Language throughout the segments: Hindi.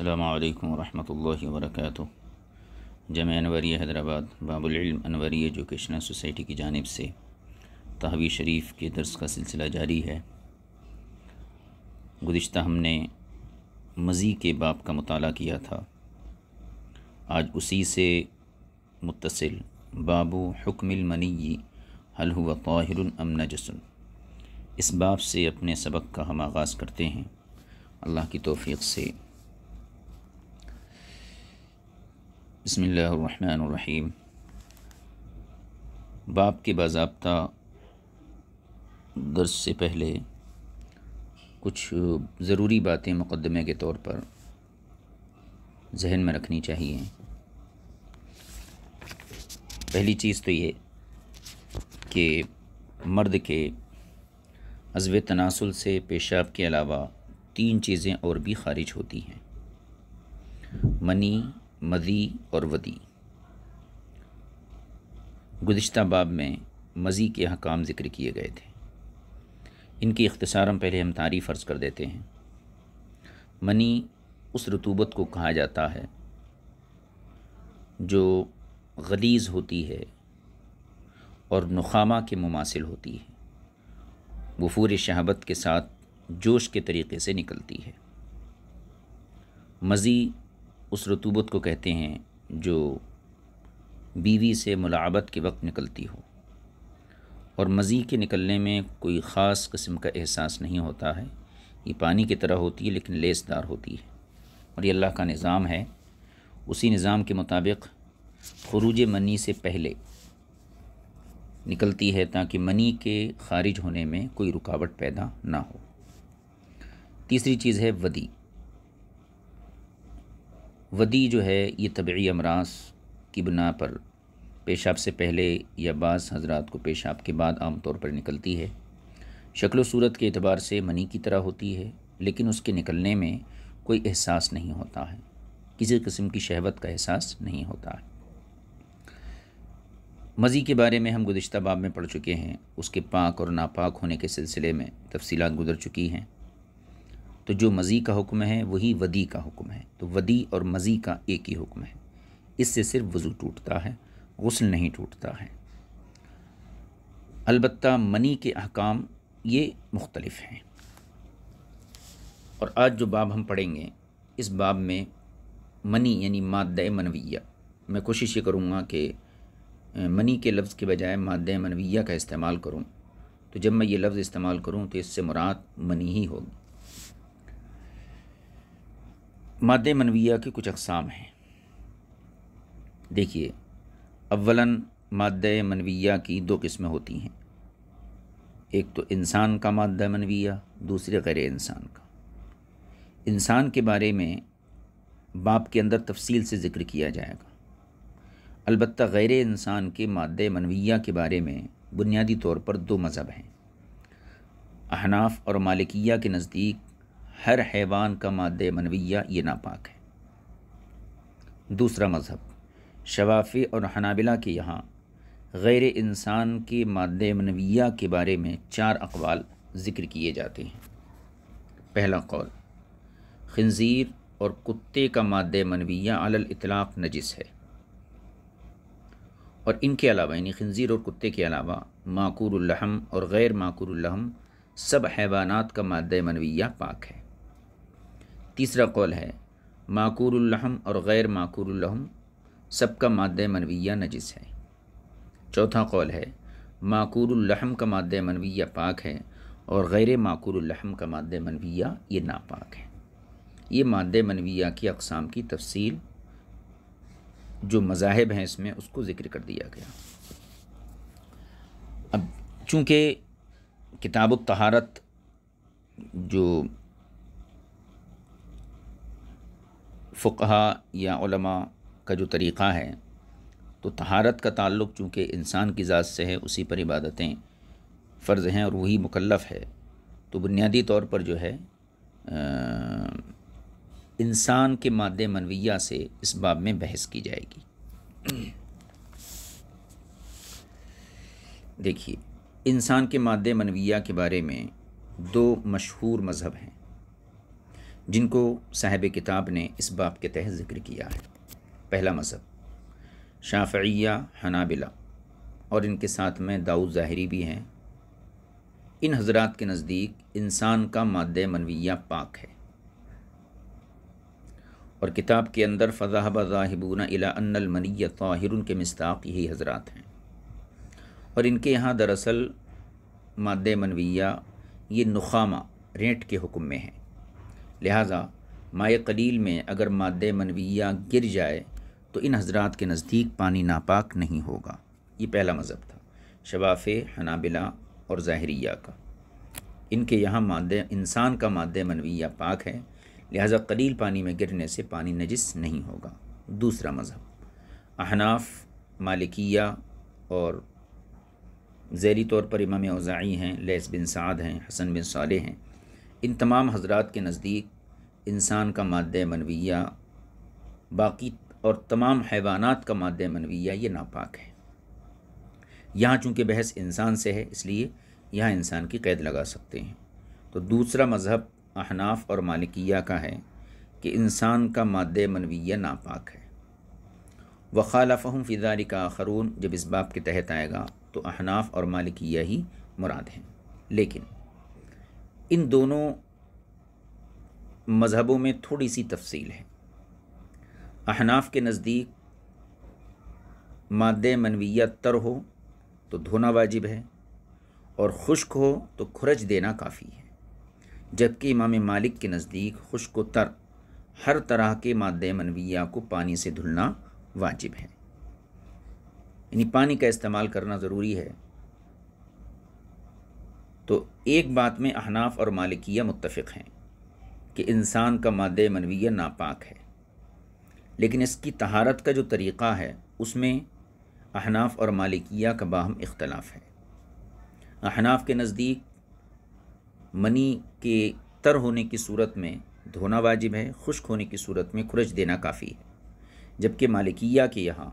अल्लाम वरहमल वर्क जम अनवरिया हैदराबाद बाबुलम अनवरिया एजुकेशनल सोसाइटी की जानब से तहवी शरीफ के दर्स का सिलसिला जारी है गुज्त हमने मज़ी के बाप का मताल किया था आज उसी से मुतसिल बाबू हुक्मिलमनी हल हुआ इस बाप से अपने सबक का हम आगाज़ करते हैं अल्लाह की तोफ़ी से बसमीम बाप के बाबा दर्स से पहले कुछ ज़रूरी बातें मुकदमे के तौर पर जहन में रखनी चाहिए पहली चीज़ तो ये कि मर्द के अजव तनासुल से पेशाब के अलावा तीन चीज़ें और भी खारिज होती हैं मनी मदी और वदी गुज्त बाब में मज़ी के हकाम ज़िक्र किए गए थे इनकी हम पहले हम तारीफ़ अर्ज़ कर देते हैं मनी उस रतूबत को कहा जाता है जो गलीज़ होती है और नुखामा के मुमासिल होती है वफूर शहाबत के साथ जोश के तरीके से निकलती है मज़ी उस रतूबत को कहते हैं जो बीवी से मुलाबत के वक्त निकलती हो और मज़ी के निकलने में कोई ख़ास कस्म का एहसास नहीं होता है ये पानी की तरह होती है लेकिन लेसदार होती है और ये अल्लाह का निज़ाम है उसी निज़ाम के मुताबिक खरूज मनी से पहले निकलती है ताकि मनी के खारिज होने में कोई रुकावट पैदा ना हो तीसरी चीज़ है वदी वदी जो है ये तबी अमराज की बिना पर पेशाब से पहले या बाज़ हजरात को पेशाब के बाद आम तौर पर निकलती है शक्ल सूरत के अतबार से मनी की तरह होती है लेकिन उसके निकलने में कोई एहसास नहीं होता है किसी किस्म की शहवत का एहसास नहीं होता है मज़ी के बारे में हम गुज्त बाब में पढ़ चुके हैं उसके पाक और नापाक होने के सिलसिले में तफसीत गुजर चुकी हैं तो जो मज़ी का हुक्म है वही वदी का हुक्म है तो वदी और मज़ी का एक ही हुक्म है इससे सिर्फ वज़ू टूटता है गसल नहीं टूटता है अलबत् मनी के अहकाम ये मुख्तलफ़ हैं और आज जो बाब हम पढ़ेंगे इस बाब में मनी यानी माद मनविया मैं कोशिश ये करूँगा कि मनी के लफ्ज़ के बजाय माद मनविया का इस्तेमाल करूँ तो जब मैं ये लफ्ज़ इस्तेमाल करूँ तो इससे मुराद मनी ही होगी माद मनविया के कुछ अकसाम हैं देखिए अवला मादे मनविया की दो किस्में होती हैं एक तो इंसान का माद मनविया दूसरे गैर इंसान का इंसान के बारे में बाप के अंदर तफसील से ज़िक्र किया जाएगा अलबत् गैर इंसान के माद मनविया के बारे में बुनियादी तौर पर दो मज़हब हैं अहनाफ और मालिकिया के नज़दीक हर हैवान का माद मनविया ये नापाक है दूसरा मज़हब शवाफ़ी और हनाबिला के यहाँ गैर इंसान की माद मनविया के बारे में चार अकवाल ज़िक्र किए जाते हैं पहला कौल खंजीर और कुत्ते का माद मनविया अलल इतलाक़ नजिस है और इनके अलावा यानी खंजीर और कुत्ते के अलावा माकूरहम और गैर माकूरहम सब हैवानात का माद मनविया पाक है तीसरा कौल है माकूरहम और गैर माकूरहम सबका माद मनविया नजिस है चौथा कौल है माकूरहम का माद मनविया पाक है और गैर माकूरहम का माद मनविया ये नापाक है ये माद मनविया की अकसाम की तफसील जो मज़ाहब हैं इसमें उसको ज़िक्र कर दिया गया अब चूँकि किताब तहारत जो फ़ुकहा या का जो तरीक़ा है तो तहारत का ताल्लुक़ चूँकि इंसान की ज़ात से है उसी पर इबादतें फ़र्ज़ हैं और वही मुकलफ़ है तो बुनियादी तौर पर जो है इंसान के माद मनविया से इस बाब में बहस की जाएगी देखिए इंसान के माद मनविया के बारे में दो मशहूर मज़हब हैं जिनको साहेब किताब ने इस बाब के तहत ज़िक्र किया है पहला मज़हब शाफिया हनाबिला और इनके साथ में दाऊद ज़ाहरी भी हैं इन हजरात के नज़दीक इंसान का माद मनविया पाक है और किताब के अंदर फ़जाहब ज़ाहिबूना अला अनमनिया ताहिर के मस्ताक यही हजरात हैं और इनके यहाँ दरअसल माद मनविया ये नुखामा रेंट के हुक्म में है लिहाजा माय कलील में अगर माद मनविया गिर जाए तो इन हजरात के नज़दीक पानी नापाक नहीं होगा ये पहला मज़हब था शवाफ़ हनाबिला और ज़ाहरिया का इनके यहाँ माद इंसान का माद मनविया पाक है लिहाजा कलील पानी में गिरने से पानी नजिस नहीं होगा दूसरा मज़हब अहनाफ मालिकिया और जैली तौर पर इमाम अज़ाई हैं लेस बिन साद हैं हसन बिन साले हैं इन तमाम हजरात के नज़दीक इंसान का मादे मनविया बाकी और तमाम हैवानात का माद मनविया ये नापाक है यहाँ चूँकि बहस इंसान से है इसलिए यहाँ इंसान की कैद लगा सकते हैं तो दूसरा मज़हब अहनाफ और मालिकिया का है कि इंसान का माद मनविया नापाक है फहम फ़िदारी का आखरून जब इस बाप के तहत आएगा तो अहनाफ और मालिकिया ही मुराद हैं लेकिन इन दोनों मज़हबों में थोड़ी सी तफसील है अहनाफ के नज़दीक माद मनविया तर हो तो धोना वाजिब है और खुश्क हो तो खुरज देना काफ़ी है जबकि इमाम मालिक के नज़दीक खुश्क तर हर तरह के माद मनविया को पानी से धुलना वाजिब है यानी पानी का इस्तेमाल करना ज़रूरी है तो एक बात में अहनाफ और मालिकिया मुतफ़ हैं कि इंसान का माद मनविया नापाक है लेकिन इसकी तहारत का जो तरीक़ा है उसमें अहनाफ और मालिकिया का बाहम इख्तलाफ है अहनाफ के नज़दीक मनी के तर होने की सूरत में धोना वाजिब है खुश्क होने की सूरत में खुरज देना काफ़ी है जबकि मालिकिया के यहाँ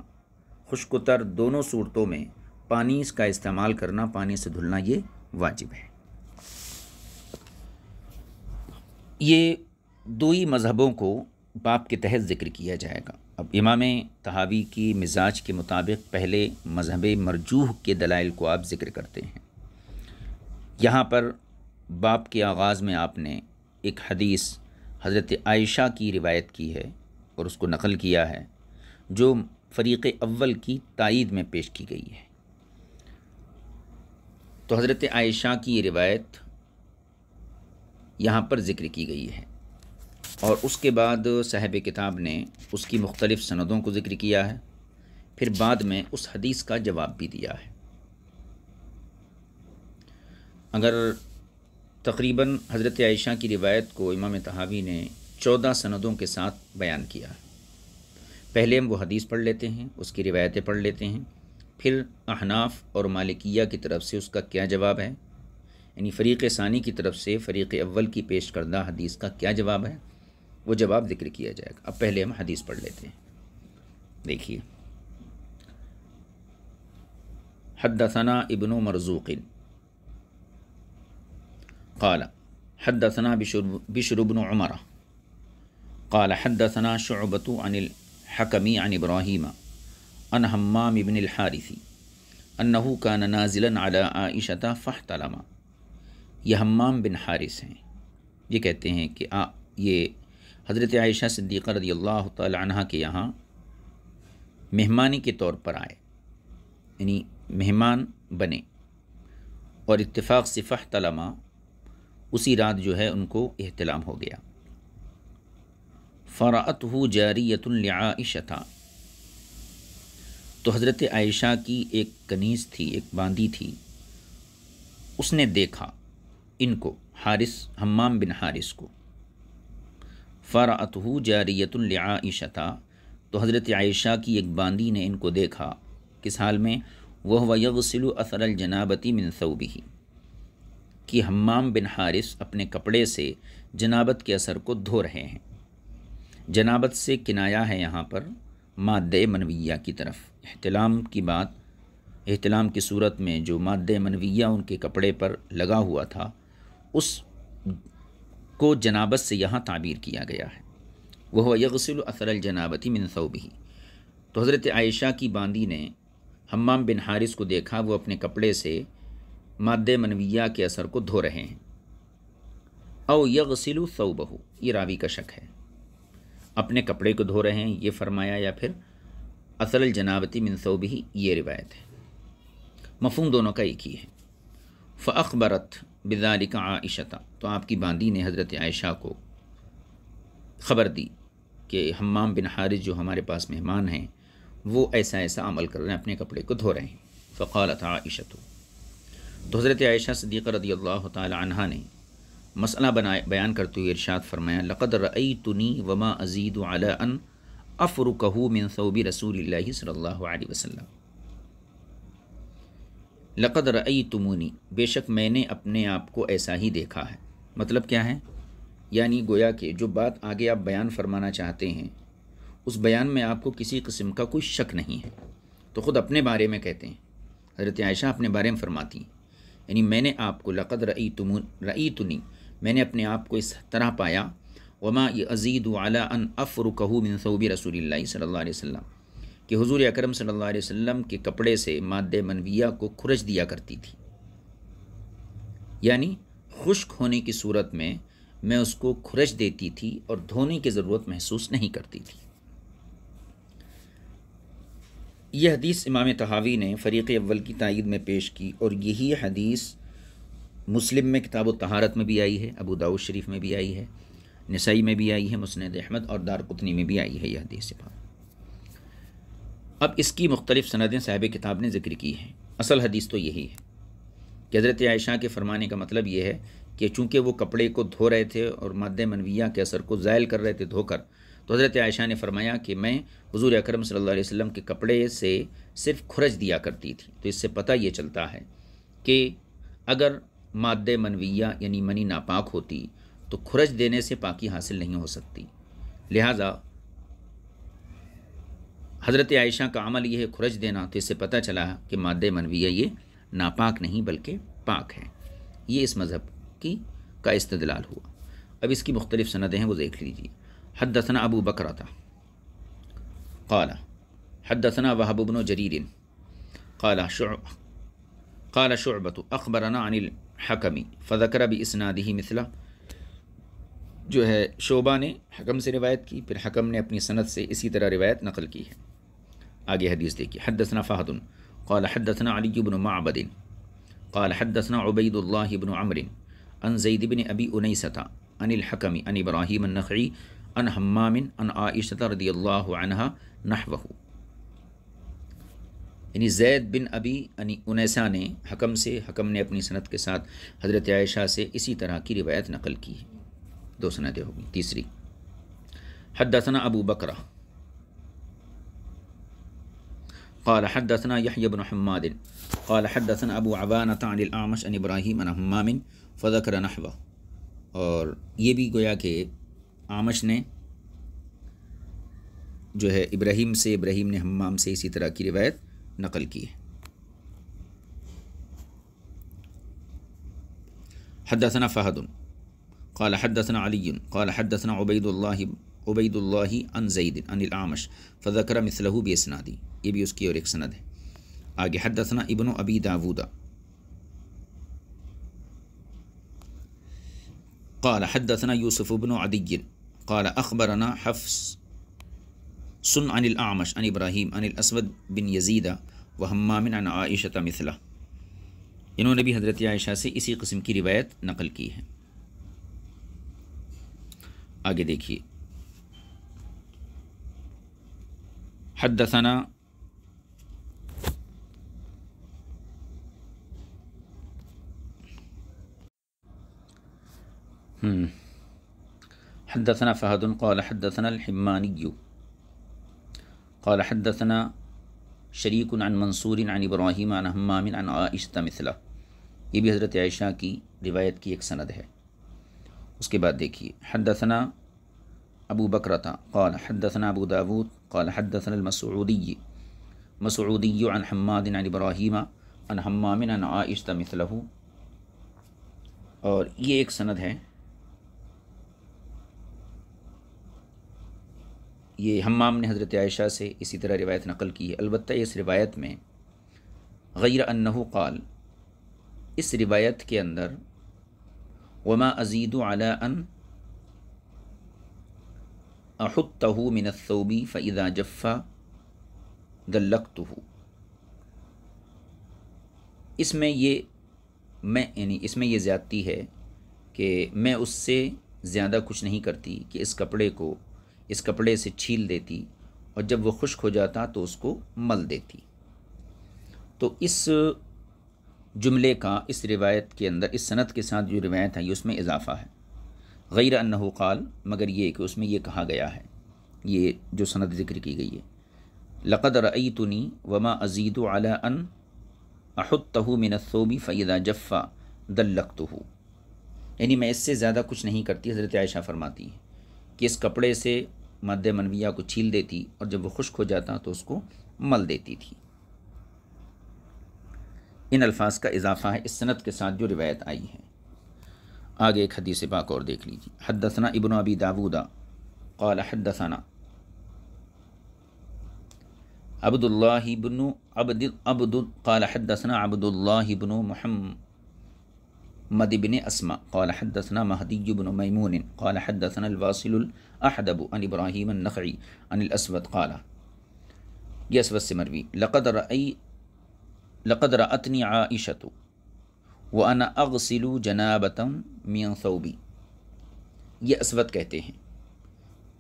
खुश्क तर दोनों सूरतों में पानी इसका इस्तेमाल करना पानी से धुलना ये वाजिब है ये दो ही मज़हबों को बाप के तहत ज़िक्र किया जाएगा अब इमाम तहावी की मिजाज के मुताबिक पहले मजहब मरजूह के दलाइल को आप ज़िक्र करते हैं यहाँ पर बाप के आगाज़ में आपने एक हदीस हज़रत आयशा की रिवायत की है और उसको नकल किया है जो फ़रीक़ अव्वल की तायद में पेश की गई है तो हज़रत आयशा की ये रिवायत यहाँ पर ज़िक्र की गई है और उसके बाद साहब किताब ने उसकी मुख्तलिफ़ सनदों को ज़िक्र किया है फिर बाद में उस हदीस का जवाब भी दिया है अगर तकरीबन हज़रत आयशा की रिवायत को इमाम तहावी ने चौदह सनदों के साथ बयान किया पहले हम वो हदीस पढ़ लेते हैं उसकी रिवायतें पढ़ लेते हैं फिर अहनाफ और मालिकिया की तरफ से उसका क्या जवाब है यानी फ़रीक़ सानी की तरफ से फ़रीक़ अव्वल की पेश करदा हदीस का क्या जवाब है वो जवाब ज़िक्र किया जाएगा अब पहले हम हदीस पढ़ लेते हैं देखिए हदसना इबन मरजूक़िन قال حدثنا بشر بن عمر قال حدثنا شعبة عن الحكم عن إبراهيم عن همام بن الحارث أنه كان نازلا على عائشة فاحتلم यह हमाम बिन हारिस हैं ये कहते हैं कि आ ये हज़रत आयशा सिद्दीक़ रदी अल्लाह तह के यहाँ मेहमानी के तौर पर आए यानी मेहमान बने और इत्तेफाक़ सिफ़ह तलमा उसी रात जो है उनको अहतलाम हो गया फ़रात हो जारियतलआशता तो हज़रत आयशा की एक कनीज़ थी एक बांदी थी उसने देखा इनको हारिस हम्माम बिन हारिस को फ़रात जारियतलआशता तो हज़रत आयशा की एक बांदी ने इनको देखा किस हाल में वह वसिल असर जनाबती मिन सऊबी कि हम्माम बिन हारिस अपने कपड़े से जनाबत के असर को धो रहे हैं जनाबत से किनाया है यहाँ पर माद मनविया की तरफ अहतलाम की बात अहतलाम की सूरत में जो माद मनविया उनके कपड़े पर लगा हुआ था उस को जनाबत से यहाँ ताबीर किया गया है वह यगसिल असरल जनाबती मिनसौबी तो हज़रत आयशा की बांदी ने हमाम बिन हारिस को देखा वो अपने कपड़े से माद मनविया के असर को धो रहे हैं औ यगसिलु सऊबहू ये रावी का शक है अपने कपड़े को धो रहे हैं ये फरमाया या फिर असल जनाबती मिनसौबी ये रिवायत है मफहम दोनों का एक ही है फ अखबरत बिदारी बिदालिक आयशता तो आपकी बांदी ने हज़रत आयशा को ख़बर दी कि हमाम बिन हारिज जो हमारे पास मेहमान हैं वो ऐसा ऐसा अमल कर रहे हैं अपने कपड़े को धो रहे हैं फ़ालत आयशत तो हज़रत आयशा सदीक़ रदी अल्लाह तहा ने मसला बनाए बयान करते हुए इरशाद फरमाया लक़द रई तुनी वमा अजीद अला अन अफ़रुकहू मिन सऊबी रसूल सल्ला वसम लक़द रई तुमूनी बेशक मैंने अपने आप को ऐसा ही देखा है मतलब क्या है यानी गोया कि जो बात आगे आप बयान फरमाना चाहते हैं उस बयान में आपको किसी किस्म का कोई शक नहीं है तो ख़ुद अपने बारे में कहते हैं हज़रत आयशा अपने बारे में फरमाती हैं यानी मैंने आपको लक़द रई तुम रई तुनी मैंने अपने आप को इस तरह पाया वमा अजीद वाला अन अफ़ रुकू मिनसूबी रसूल सल्ला वसम कि हुजूर अकरम सल्लल्लाहु अलैहि वसल्लम के कपड़े से माद मनविया को खुरच दिया करती थी यानी खुश्क होने की सूरत में मैं उसको खुरच देती थी और धोने की ज़रूरत महसूस नहीं करती थी यह हदीस इमाम तहावी ने फ़रीक़ अव्वल की तइद में पेश की और यही हदीस मुस्लिम में किताब तहारत में भी आई है अबू दाऊद शरीफ में भी आई है नसई में भी आई है मुस्द अहमद और दारकुतनी में भी आई है यह हदीस पाक अब इसकी मुख्तलिफ़ सनदें साहब किताब ने जिक्र की हैं असल हदीस तो यही है कि हज़रत आयशा के फ़रमाने का मतलब ये है कि चूँकि वो कपड़े को धो रहे थे और माद मनविया के असर को ज़ायल कर रहे थे धोकर तो हज़रत आयशा ने फरमाया कि मैं हजूर अक्रम सल्ला वसम के कपड़े से सिर्फ खुरज दिया करती थी तो इससे पता ये चलता है कि अगर माद मनविया यानी मनी नापाक होती तो खुरज देने से पाकी हासिल नहीं हो सकती लिहाजा हज़रत आयशा का अमल यह खुरज देना तो इससे पता चला कि माद मनविया ये नापाक नहीं बल्कि पाक है ये इस मज़हब की का इस्तलाल हुआ अब इसकी मुख्तलिफ सनतें हैं वो देख लीजिए हद दसना अबू बकरा था दसना हदसना वहबुबन जरीरिन काला खाला शुबत अखबराना अनिल हकमी फ़कर भी इसनादी मिसला जो है शोबा ने हकम से रिवायत की फिर हकम ने अपनी सनत से इसी तरह रिवायत नकल की है آگے حدیث देखिए حدثنا فہد قال حدثنا علی بن معبد قال حدثنا عبید اللہ بن عمر ان زید بن ابی انیستا ان الحکم ان ابراہیم النخعی ان حمام عن عائشة رضي الله عنها نحوه यानी जैद बिन अबी انیسا نے حکم سے حکم نے اپنی सनत کے ساتھ حضرت عائشہ سے اسی طرح کی روایت نقل کی है दो सनतें होगी तीसरी हदसना अबू قال حدثنا يحيى بن حماد قال حدثنا अबू अवाना عن الأعمش عن إبراهيم عن همام فذكر نحوه और ये भी गोया कि आमश ने जो है इब्राहिम से इब्राहिम ने हमाम से इसी तरह की रिवायत नकल की है हदसना फ़हद قال حدثنا علي قال حدثنا عبيد الله उबैदुल्ला अन जईदिन अनिल आमश फ़कर मिसलहू बे सनादी ये भी उसकी और एक सनद है आगे हदसना इबन अबी दावूदा قال حدثنا يوسف بن عدي قال أخبرنا حفص سن عن الأعمش عن إبراهيم عن الأسود بن يزيد وهمام عن عائشة مثله इन्होंने भी हज़रत आयशा से इसी कस्म की रिवायत नकल की है आगे देखिए حدثنا حدثنا فهد قال حدثنا الحماني قال حدثنا شريك عن منصور عن ابراهيم عن همام عن عائشه مثله یہ بھی حضرت عائشہ کی روایت کی ایک سند ہے اس کے بعد دیکھیے حدثنا अबू बकरत कौल हदसन अबू दाऊद कौल हदसन मसूदी मसूदी अन हम्मादिन इब्राहिम अन हम्मामिन अन आश्त मिसलहू और ये एक सनद है ये हमाम ने हज़रत आयशा से इसी तरह रिवायत नकल की है अलबत् इस रिवायत में गैर अन्नहु काल इस रिवायत के अंदर वमा अजीद अला अन अहुतहू मिनसोबी फ़ैदा जफ़ा दल्लकतहू इसमें ये मैं यानी इसमें यह ज़्यादती है कि मैं उससे ज़्यादा कुछ नहीं करती कि इस कपड़े को इस कपड़े से छील देती और जब वह खुश्क हो जाता तो उसको मल देती तो इस जुमले का इस रिवायत के अंदर इस सनत के साथ जो रिवायत है ये उसमें इजाफ़ा है गैर अनहुकाल मगर ये कि उसमें ये कहा गया है ये जो सनद जिक्र की गई है लक़द रई तुनी वमा अजीद अला अन तहु मिनसोबी फ़ैदा जफ़ा दल्लकतहु यानी मैं इससे ज़्यादा कुछ नहीं करती हज़रत आयशा फरमाती है कि इस कपड़े से मद मनविया को छील देती और जब वो खुश्क हो जाता तो उसको मल देती थी इन अल्फाज का इजाफ़ा है इस सनत के साथ जो रिवायत आई है آگے ایک حدیث پاک اور دیکھ लीजिए حدثنا ابن अबी दाऊदा قال حدثنا عبد الله بن عبد عبد قال حدثنا عبد الله بن محمد بن أسماء قال حدثنا مهدي بن ميمون قال حدثنا الواصل الأحدب عن إبراهيم النخعي عن الأسود قال يسوى السمروي لقد رأي لقد رأتني عائشة व अन अगसिलू जनाबतम मियाँ सऊबी ये असवत कहते हैं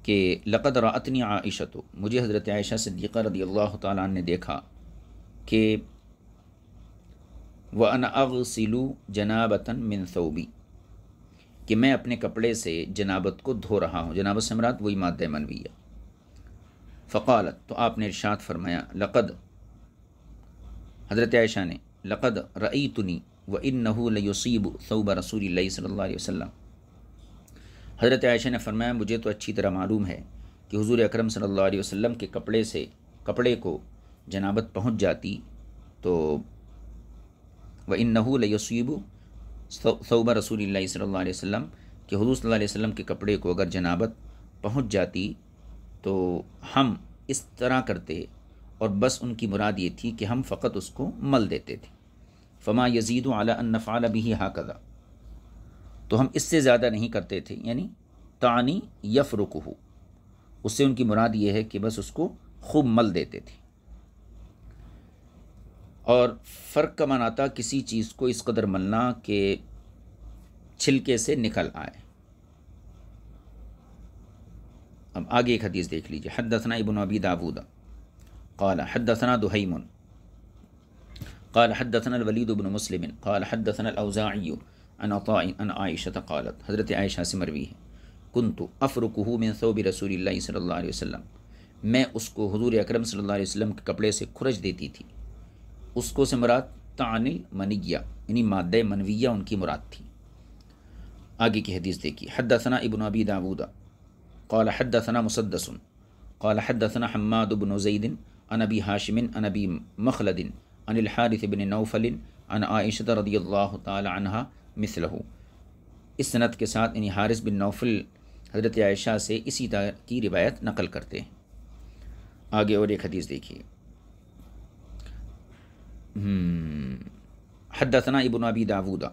कि लक़द रातनी आयशतो मुझे हज़रत आयशा सिद्दीक़ रदी अल्लाह ताला ने देखा कि व अन अगसिलू जनाबतन मिन सऊबी कि मैं अपने कपड़े से जनाबत को धो रहा हूँ जनाबत समरात वही माद मनविया फ़कालत तो आपने इर्शाद फरमाया लक़द हज़रत आयशा ने लक़द रई तुनी व इन नहूलसीब सऊब रसूल सल्ला वसम हज़रत आयशा ने फरमाया मुझे तो अच्छी तरह मालूम है कि हजूर अक्रम सल्ला वसम के कपड़े से कपड़े को जनाबत पहुँच जाती तो व इन नहूलसीब सऊब रसूल सल्ला वसम कि हजू सल वसम के कपड़े को अगर जनाबत पहुँच जाती तो हम इस तरह करते और बस उनकी मुराद ये थी कि हम फ़कत उसको मल देते थे फ़मा यजीद अला भी हाकदा तो हम इससे ज़्यादा नहीं करते थे यानी तानी यफ़ रुकहू उससे उनकी मुराद ये है कि बस उसको खूब मल देते थे और फ़र्क का मनाता किसी चीज़ को इस कदर मलना के छिलके से निकल आए अब आगे एक हदीस देख लीजिए हद दसना इबन अबी कला कौला दसना दुहैमन قال حدثنا الوليد بن مسلم قال حدثنا الأوزاعي عن عطاء عن عائشة قالت हज़रत आयशा से मरवी है कुंतु अफ़रकहू मिन थोब रसूल सल्ला वसम मैं उसको हजूर अक्रम सल्ला वसम के कपड़े से खुरच देती थी उसको से मुराद तानिल मनिया यानी माद मनविया उनकी मुराद थी आगे की हदीस देखी हदसना इबन अबी दाऊदा कौल हदसना मुसदसन कौल हदसना हम्माद बन जईदिन अनबी हाशमिन अनबी मखलदिन عن الحارث بن نوفل عن عائشہ رضی اللہ تعالی عنہ مثلہ اس سنت کے ساتھ انہی حارث بن نوفل حضرت عائشہ سے اسی طرح کی روایت نقل کرتے ہیں آگے اور ایک حدیث دیکھیے حدثنا ابن ابی داوود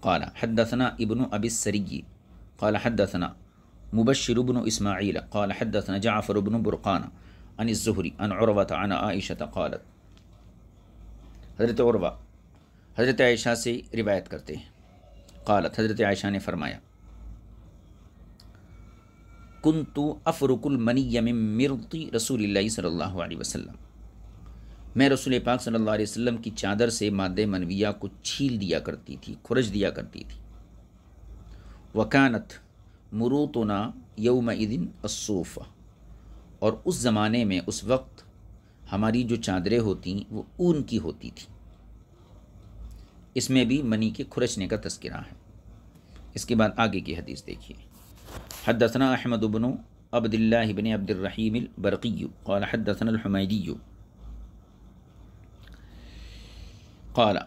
قال حدثنا ابن ابی السری قال حدثنا مبشر بن اسماعیل قال حدثنا جعفر بن برقان عن الزهري عن عروة عن عائشة قالت हज़रत उर्वा हज़रत आयशा से रिवायत करते हैं क़ालत हज़रत आयशा ने फरमाया अफरुकुल मनी यमि मिरती रसूल सल्ला वसलम मैं रसूल पाक सल्ला वसम की चादर से माद मनविया को छील दिया करती थी खुरज दिया करती थी वकानत मुरूतना यौम दिन असूफ़ा और उस ज़माने में उस वक्त हमारी जो चादरें होती वो ऊन की होती थी इसमें भी मनी के खुरचने का तस्करा है इसके बाद आगे की हदीस देखिए हदसना अहमद उबनो अब्दिल्लाबन अब्दुलरहीम बरकी कौल हदसनमैदी कौल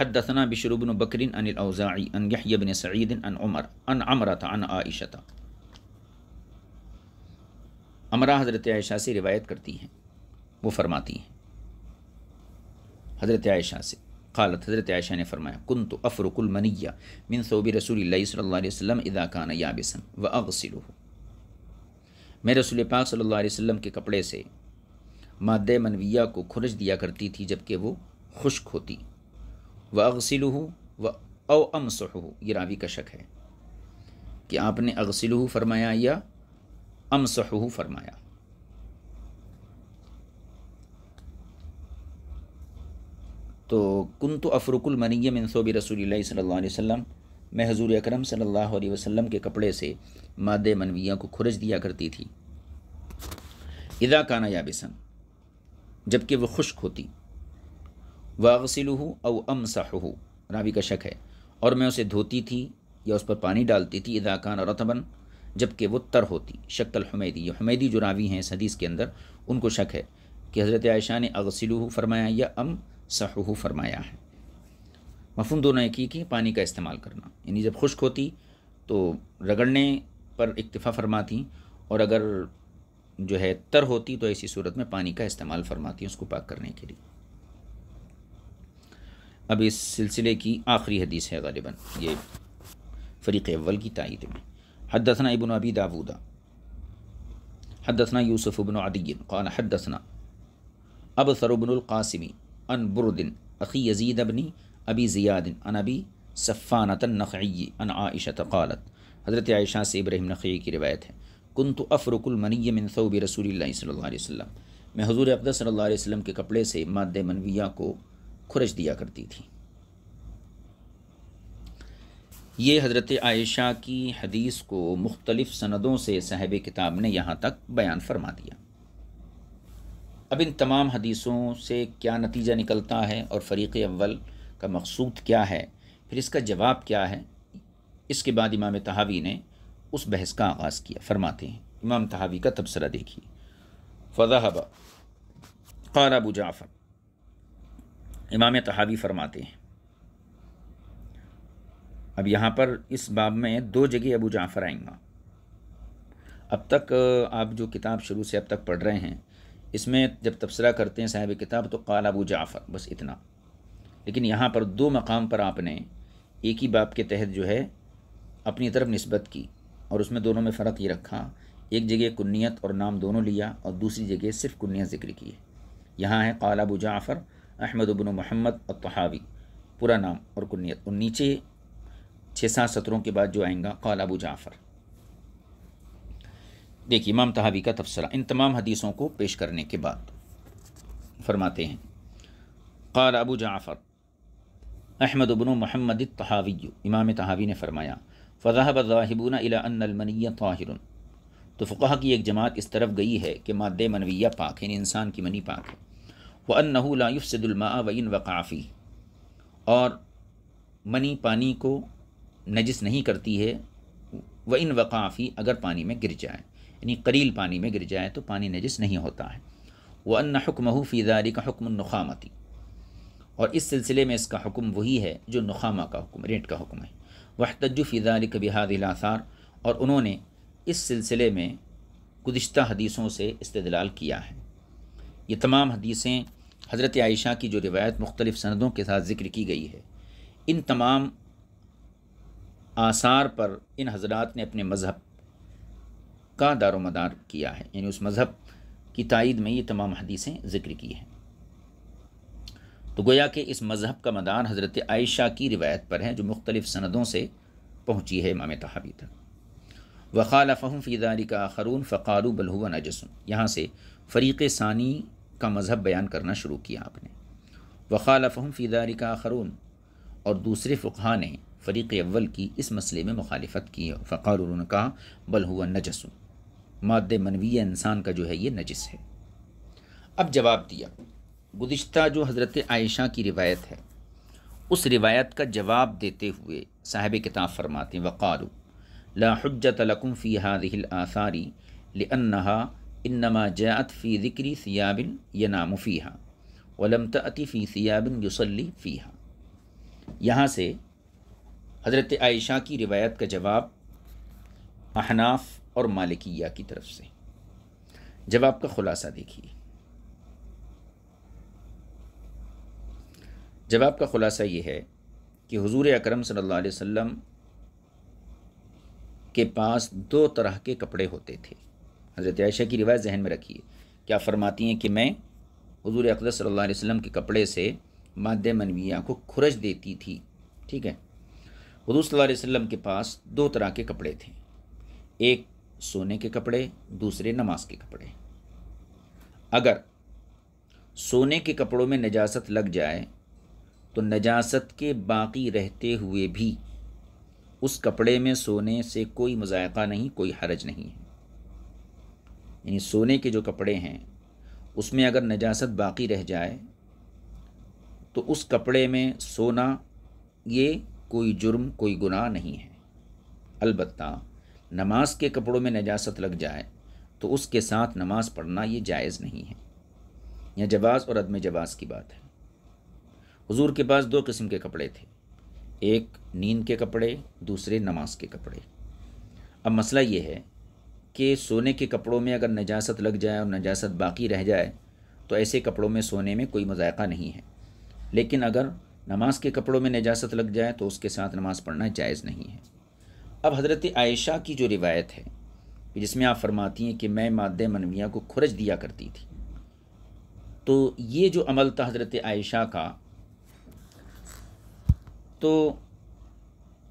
हदसना बिशर बन बकरिन अनिल अवज़ाई अन यही सईदिन अन उमर अन अमरत अन आयशता अमरा हज़रत आयशा से रिवायत करती हैं वो फरमाती हैं हज़रत आयशा से खालत हज़रत आयशा ने फरमाया कन तो अफ़रकुलमनिया मिन सोबी रसूल सल्ला वसम इदा खान याबिसन व अगसिल मैं रसूल पाक सल्ला वसम के कपड़े से माद मनविया को खुरज दिया करती थी जबकि वो खुश्क होती व अगसिल व अव सहु ये रावी का शक है कि आपने अगसिलहू फरमाया या सहु फरमाया तो कुन तो अफ़रुकुल मनीय मनसूबी रसूल सल्ला वसम मैं हजूर अक्रम सल्ला वसम के कपड़े से माद मनविया को खुरज दिया करती थी इदा काना याबिसन जबकि वह खुश्क होती वागसिलहू अव अम साहू रावी का शक है और मैं उसे धोती थी या उस पर पानी डालती थी इदा कान रतबन जबकि वो तर होती शक्ल हमेदी ये हमेदी जो रावी हैं सदीस के अंदर उनको शक है कि हज़रत आयशा ने अगसिलहू फरमाया या अम सहू फरमाया है मफहम दोनों एक ही कि पानी का इस्तेमाल करना यानी जब खुश्क होती तो रगड़ने पर इक्तफ़ा फरमाती और अगर जो है तर होती तो ऐसी सूरत में पानी का इस्तेमाल फरमाती उसको पाक करने के लिए अब इस सिलसिले की आखिरी हदीस है गालिबा ये फ़रीक़ अव्वल की तइद में हदसना इबन अबी दावूदा हदसना यूसुफ़ इबन अदीन कौन हदसना अब सरबनकासमी अन बुरदिन अखी यजीद अबनी अबी ज़ियादिन अन अबी सफ़ानत नख़ी अन आयशत क़ालत हज़रत आयशा से इब्राहिम नख़ी की रिवायत है कन तो अफ़रकुलमनी सऊबी रसूल सल्ला मैं हजूर अकदर सल्ला वसम के कपड़े से माद मनविया को खुरच दिया करती थी ये हज़रत आयशा की हदीस को मुख्तलिफ़ सनदों से साहब किताब ने यहाँ तक बयान फरमा दिया अब इन तमाम हदीसों से क्या नतीजा निकलता है और फ़रीक़ अव्वल का मकसूद क्या है फिर इसका जवाब क्या है इसके बाद इमाम तहावी ने उस बहस का आगाज़ किया फरमाते हैं इमाम तहावी का तबसरा देखिए फ़जहबा क़ार अबू जाफ़र इमाम तहावी फरमाते हैं अब यहाँ पर इस बाब में दो जगह अबू जाफ़र आएंगा अब तक आप जो किताब शुरू से अब तक पढ़ रहे हैं इसमें जब तबसरा करते हैं साहिब किताब तो काल अबू जाफ़र बस इतना लेकिन यहाँ पर दो मकाम पर आपने एक ही बाप के तहत जो है अपनी तरफ नस्बत की और उसमें दोनों में फ़र्क ये रखा एक जगह कुन्नीत और नाम दोनों लिया और दूसरी जगह सिर्फ कुन्नीत जिक्र की यहाँ है काल अबू जाफ़र अहमद उबन महमद तहावी पूरा नाम और कुन्नीत और नीचे छः सात सत्रों के बाद जो आएगा काल अबू जाफ़र देखिए इमाम तहावी का तबसरा इन तमाम हदीसों को पेश करने के बाद फरमाते हैं क़ार अबू जाफ़र अहमद उबन महमद तहावी इमाम तहावी ने फरमाया फ़जाहब ज़ाहिबूना इला अनमनिया तो फ़ुकाह की एक जमात इस तरफ गई है कि माद मनविया पाक इन इंसान की मनी पाक है व अनहुलायुफ़सदुलमा व इन वक़ाफ़ी और मनी पानी को नजिस नहीं करती है व इन वक़ाफ़ी अगर पानी में गिर जाए यानी करील पानी में गिर जाए तो पानी नजस नहीं होता है वह अन्न हुक्म फ़ीदारी का हुक्म नुखामती और इस सिलसिले में इसका हुक्म वही है जो नुखामा का हुक्म रेंट का हुक्म है वह तज्जु फ़ीदारी कबिहादिलासार और उन्होंने इस सिलसिले में गुज्त हदीसों से इस्तलाल किया है ये तमाम हदीसें हज़रत आयशा की जो रिवायत मुख्तलिफ़ सनदों के साथ ज़िक्र की गई है इन तमाम आसार पर इन हजरात ने अपने मज़हब का दारोमदार किया है यानी उस मज़हब की तइद में ये तमाम हदीसें ज़िक्र की हैं तो गोया कि इस मज़हब का मदार हज़रत आयशा की रिवायत पर है जो मुख्तलिफ़ सनदों से पहुँची है इमाम तहबी तक फ़हम फ़ीदारी का खरून फ़ारू बलहुआ नजसम यहाँ से फ़रीक़ सानी का मज़हब बयान करना शुरू किया आपने फ़हम फ़ीदारी का खरून और दूसरे फ़ुहा ने फ़रीक़ अव्वल की इस मसले में मुखालफत की फ़ार उन्होंने कहा बलहुआ नजसम माद मनवीय इंसान का जो है ये नजस है अब जवाब दिया गुज्त जो हज़रत आयशा की रिवायत है उस रिवायत का जवाब देते हुए साहब किताब फरमाते वक़ालू लाहजत फ़ी हादिल आसारी लन्हा इन्नमा जयात फ़ी ज़िक्री सियाबिन यनाम फ़ीहा वलम तति फ़ी सियाबिन युसली फ़ीहा यहाँ से हज़रत आयशा की रिवायत का जवाब अहनाफ और मालिकिया की तरफ से जवाब का खुलासा देखिए जवाब का खुलासा ये है कि हुजूर अकरम सल्लल्लाहु अलैहि वसल्लम के पास दो तरह के कपड़े होते थे हज़रत आयशा की रिवायत जहन में रखिए क्या फ़रमाती हैं कि मैं हजूर सल्लल्लाहु अलैहि वसल्लम के कपड़े से माद मनविया को खुरज देती थी ठीक है सल्लल्लाहु अलैहि वसल्लम के पास दो तरह के कपड़े थे एक सोने के कपड़े दूसरे नमाज के कपड़े अगर सोने के कपड़ों में नजासत लग जाए तो नजासत के बाकी रहते हुए भी उस कपड़े में सोने से कोई मज़ायक़ा नहीं कोई हरज नहीं है यानी सोने के जो कपड़े हैं उसमें अगर नजासत बाकी रह जाए तो उस कपड़े में सोना ये कोई जुर्म कोई गुनाह नहीं है अलबत्ता नमाज के कपड़ों में नजासत लग जाए तो उसके साथ नमाज पढ़ना ये जायज़ नहीं है यह जवाज़ और अदम जवाज़ की बात है हज़ूर के पास दो किस्म के कपड़े थे एक नींद के कपड़े दूसरे नमाज के कपड़े अब मसला ये है कि सोने के कपड़ों में अगर नजासत लग जाए और नजासत बाकी रह जाए तो ऐसे कपड़ों में सोने में कोई मजायका नहीं है लेकिन अगर नमाज के कपड़ों में नजासत लग जाए तो उसके साथ नमाज़ पढ़ना जायज़ नहीं है अब हज़रत आयशा की जो रिवायत है जिसमें आप फरमाती हैं कि मैं माद मनविया को खुरज दिया करती थी तो ये जो अमल था हज़रत आयशा का तो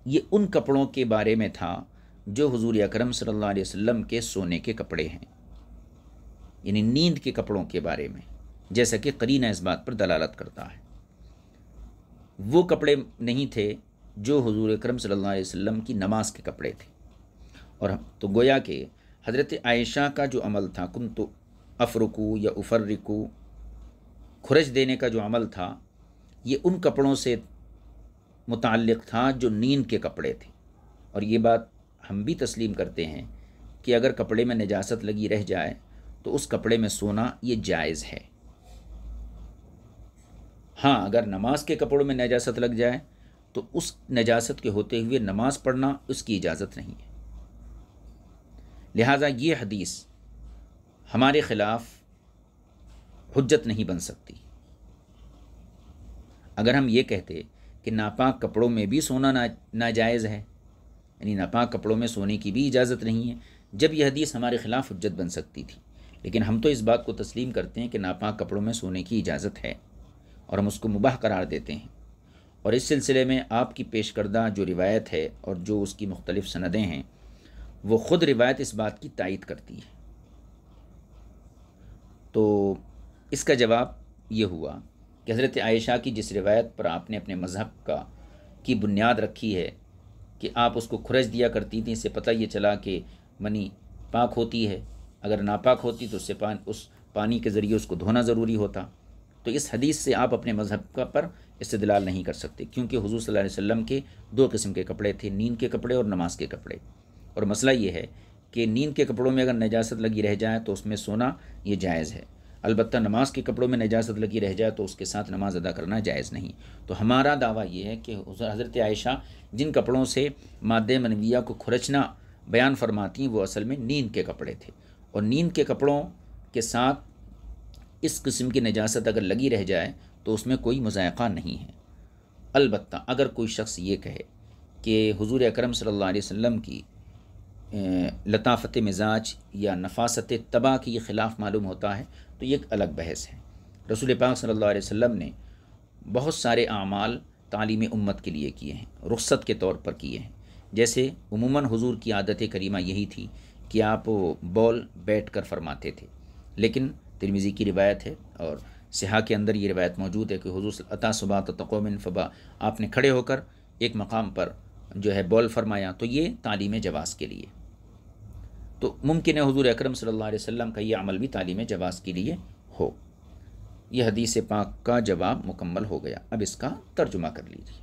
ये उन कपड़ों के बारे में था जो हुजूर अकरम सल्लल्लाहु अलैहि वसल्लम के सोने के कपड़े हैं यानी नींद के कपड़ों के बारे में जैसा कि करीना इस बात पर दलालत करता है वो कपड़े नहीं थे जो हजूर करम सल्ला की नमाज के कपड़े थे और तो गोया के हज़रत आयशा का जो अमल था कुन तो अफ़रकू या उफ़र्रिकू खुरज देने का जो अमल था ये उन कपड़ों से मुतक़ था जो नींद के कपड़े थे और ये बात हम भी तस्लीम करते हैं कि अगर कपड़े में नजास्त लगी रह जाए तो उस कपड़े में सोना ये जायज़ है हाँ अगर नमाज के कपड़ों में नजास्त लग जाए तो उस नजाजत के होते हुए नमाज पढ़ना उसकी इजाज़त नहीं है लिहाजा ये हदीस हमारे ख़िलाफ़ हजत नहीं बन सकती अगर हम ये कहते कि नापाक कपड़ों में भी सोना ना नाजायज़ है यानी नापाक कपड़ों में सोने की भी इजाज़त नहीं है जब यह हदीस हमारे ख़िलाफ़ हजत बन सकती थी लेकिन हम तो इस बात को तस्लीम करते हैं कि नापाक कपड़ों में सोने की इजाज़त है और हम उसको मुबाह करार देते हैं और इस सिलसिले में आपकी पेश करदा जो रिवायत है और जो उसकी मुख्तलिफ़ सनदें हैं वो ख़ुद रिवायत इस बात की तायद करती है तो इसका जवाब ये हुआ कि हज़रत आयशा की जिस रिवायत पर आपने अपने मज़हब का की बुनियाद रखी है कि आप उसको खुरज दिया करती थी इससे पता ये चला कि मनी पाक होती है अगर नापाक होती तो उससे पान उस पानी के ज़रिए उसको धोना ज़रूरी होता तो इस हदीस से आप अपने मज़हब का पर इस्तलाल नहीं कर सकते क्योंकि हजू सल वसम के दो किस्म के कपड़े थे नींद के कपड़े और नमाज के कपड़े और मसला ये है कि नींद के कपड़ों में अगर नजास्त लगी रह जाए तो उसमें सोना ये जायज़ है अलबत्त नमाज के कपड़ों में नजास्त लगी रह जाए तो उसके साथ नमाज अदा करना जायज़ नहीं तो हमारा दावा यह है कि हज़रत आयशा जिन कपड़ों से माद मनविया को खुरचना बयान फरमाती वो असल में नींद के कपड़े थे और नींद के कपड़ों के साथ इस किस्म की नजास्त अगर लगी रह जाए तो उसमें कोई मज़ायक़ा नहीं है अलबत् अगर कोई शख्स ये कहे कि हजूर अक्रम सल्लल्लाहु अलैहि की लताफ़त मिजाज या नफासत तबा के ख़िलाफ़ मालूम होता है तो ये एक अलग बहस है रसूल पाक सल्लल्लाहु अलैहि ने बहुत सारे अमाल तालीम उम्मत के लिए किए हैं रुख्सत के तौर पर किए हैं जैसे उमूा हजूर की आदत करीमा यही थी कि आप बॉल बैठ कर फरमाते थे लेकिन तिरमिज़ी की रिवायत है और सिहा के अंदर ये रिवायत मौजूद है कि हजूर अता सुबह तकोमिन फ़बा आपने खड़े होकर एक मकाम पर जो है बॉल फरमाया तो ये तालीम जवास के लिए तो मुमकिन है हजूर अक्रम सल्ला वसम का ये अमल भी तालीम जवाज़ के लिए हो यह हदीस पाक का जवाब मुकम्मल हो गया अब इसका तर्जुमा कर लीजिए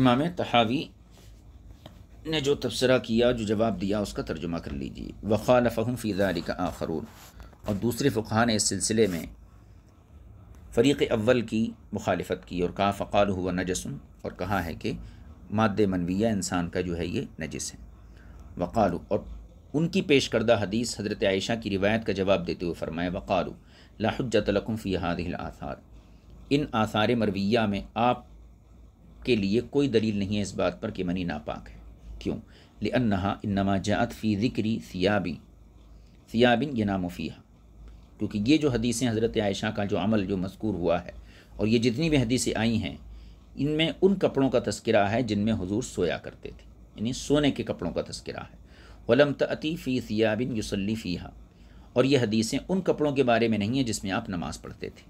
इमाम तहावी ने जो तबसरा किया जो जवाब दिया उसका तर्जुमा कर लीजिए वक़ालफ़हम फ़ी का आखरून और दूसरे फ़ुखा ने इस सिलसिले में फ़रीक़ अव्वल की मुखालफत की और कहा फ़क़ाल हुआ नजसुन और कहा है कि माद मनविया इंसान का जो है ये नजस है वक़ालू और उनकी पेश करदा हदीस हज़रत आयशा की रिवायत का जवाब देते हुए फ़रमाया वक़ालू लाहजतलकुम फ़ी हादिल आसार इन आसार मरविया में आप के लिए कोई दलील नहीं है इस बात पर कि मनी नापाक है क्यों लिअन्ना इन जात फ़ी ज़िक्री सियाबी सियाबिन ये नामोफ़ी क्योंकि ये जो हदीसें हज़रत आयशा का जो अमल जो मस्कूर हुआ है और ये जितनी भी हदीसें आई हैं इनमें उन कपड़ों का तस्करा है जिनमें हुजूर सोया करते थे यानी सोने के कपड़ों का तस्करा है वलम तती फ़ी सियाबिन यूसलीफ़ी हा और ये हदीसें उन कपड़ों के बारे में नहीं हैं जिसमें आप नमाज़ पढ़ते थे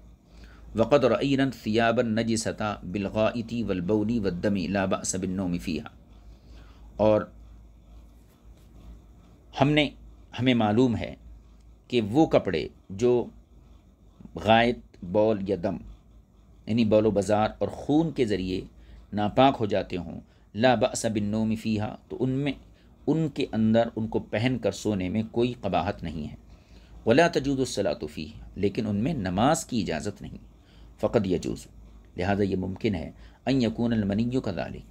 वक़द और ईरन सियाबन नज सता बिलगाती वलबौली वदमी लाबा सबिनोमी फ़ीहा और हमने हमें मालूम है कि वो कपड़े जो गायत बॉल या दम यानी बॉलो बाज़ार और खून के ज़रिए नापाक हो जाते हों लाबासा बिन्नोम फ़ीहा तो उनमें उनके अंदर उनको पहन कर सोने में कोई कबाहत नहीं है वला तजूदसलातफ़ी लेकिन उनमें नमाज की इजाज़त नहीं फ़कत यजूज़ लिहाजा ये मुमकिन है अन यकून का दाले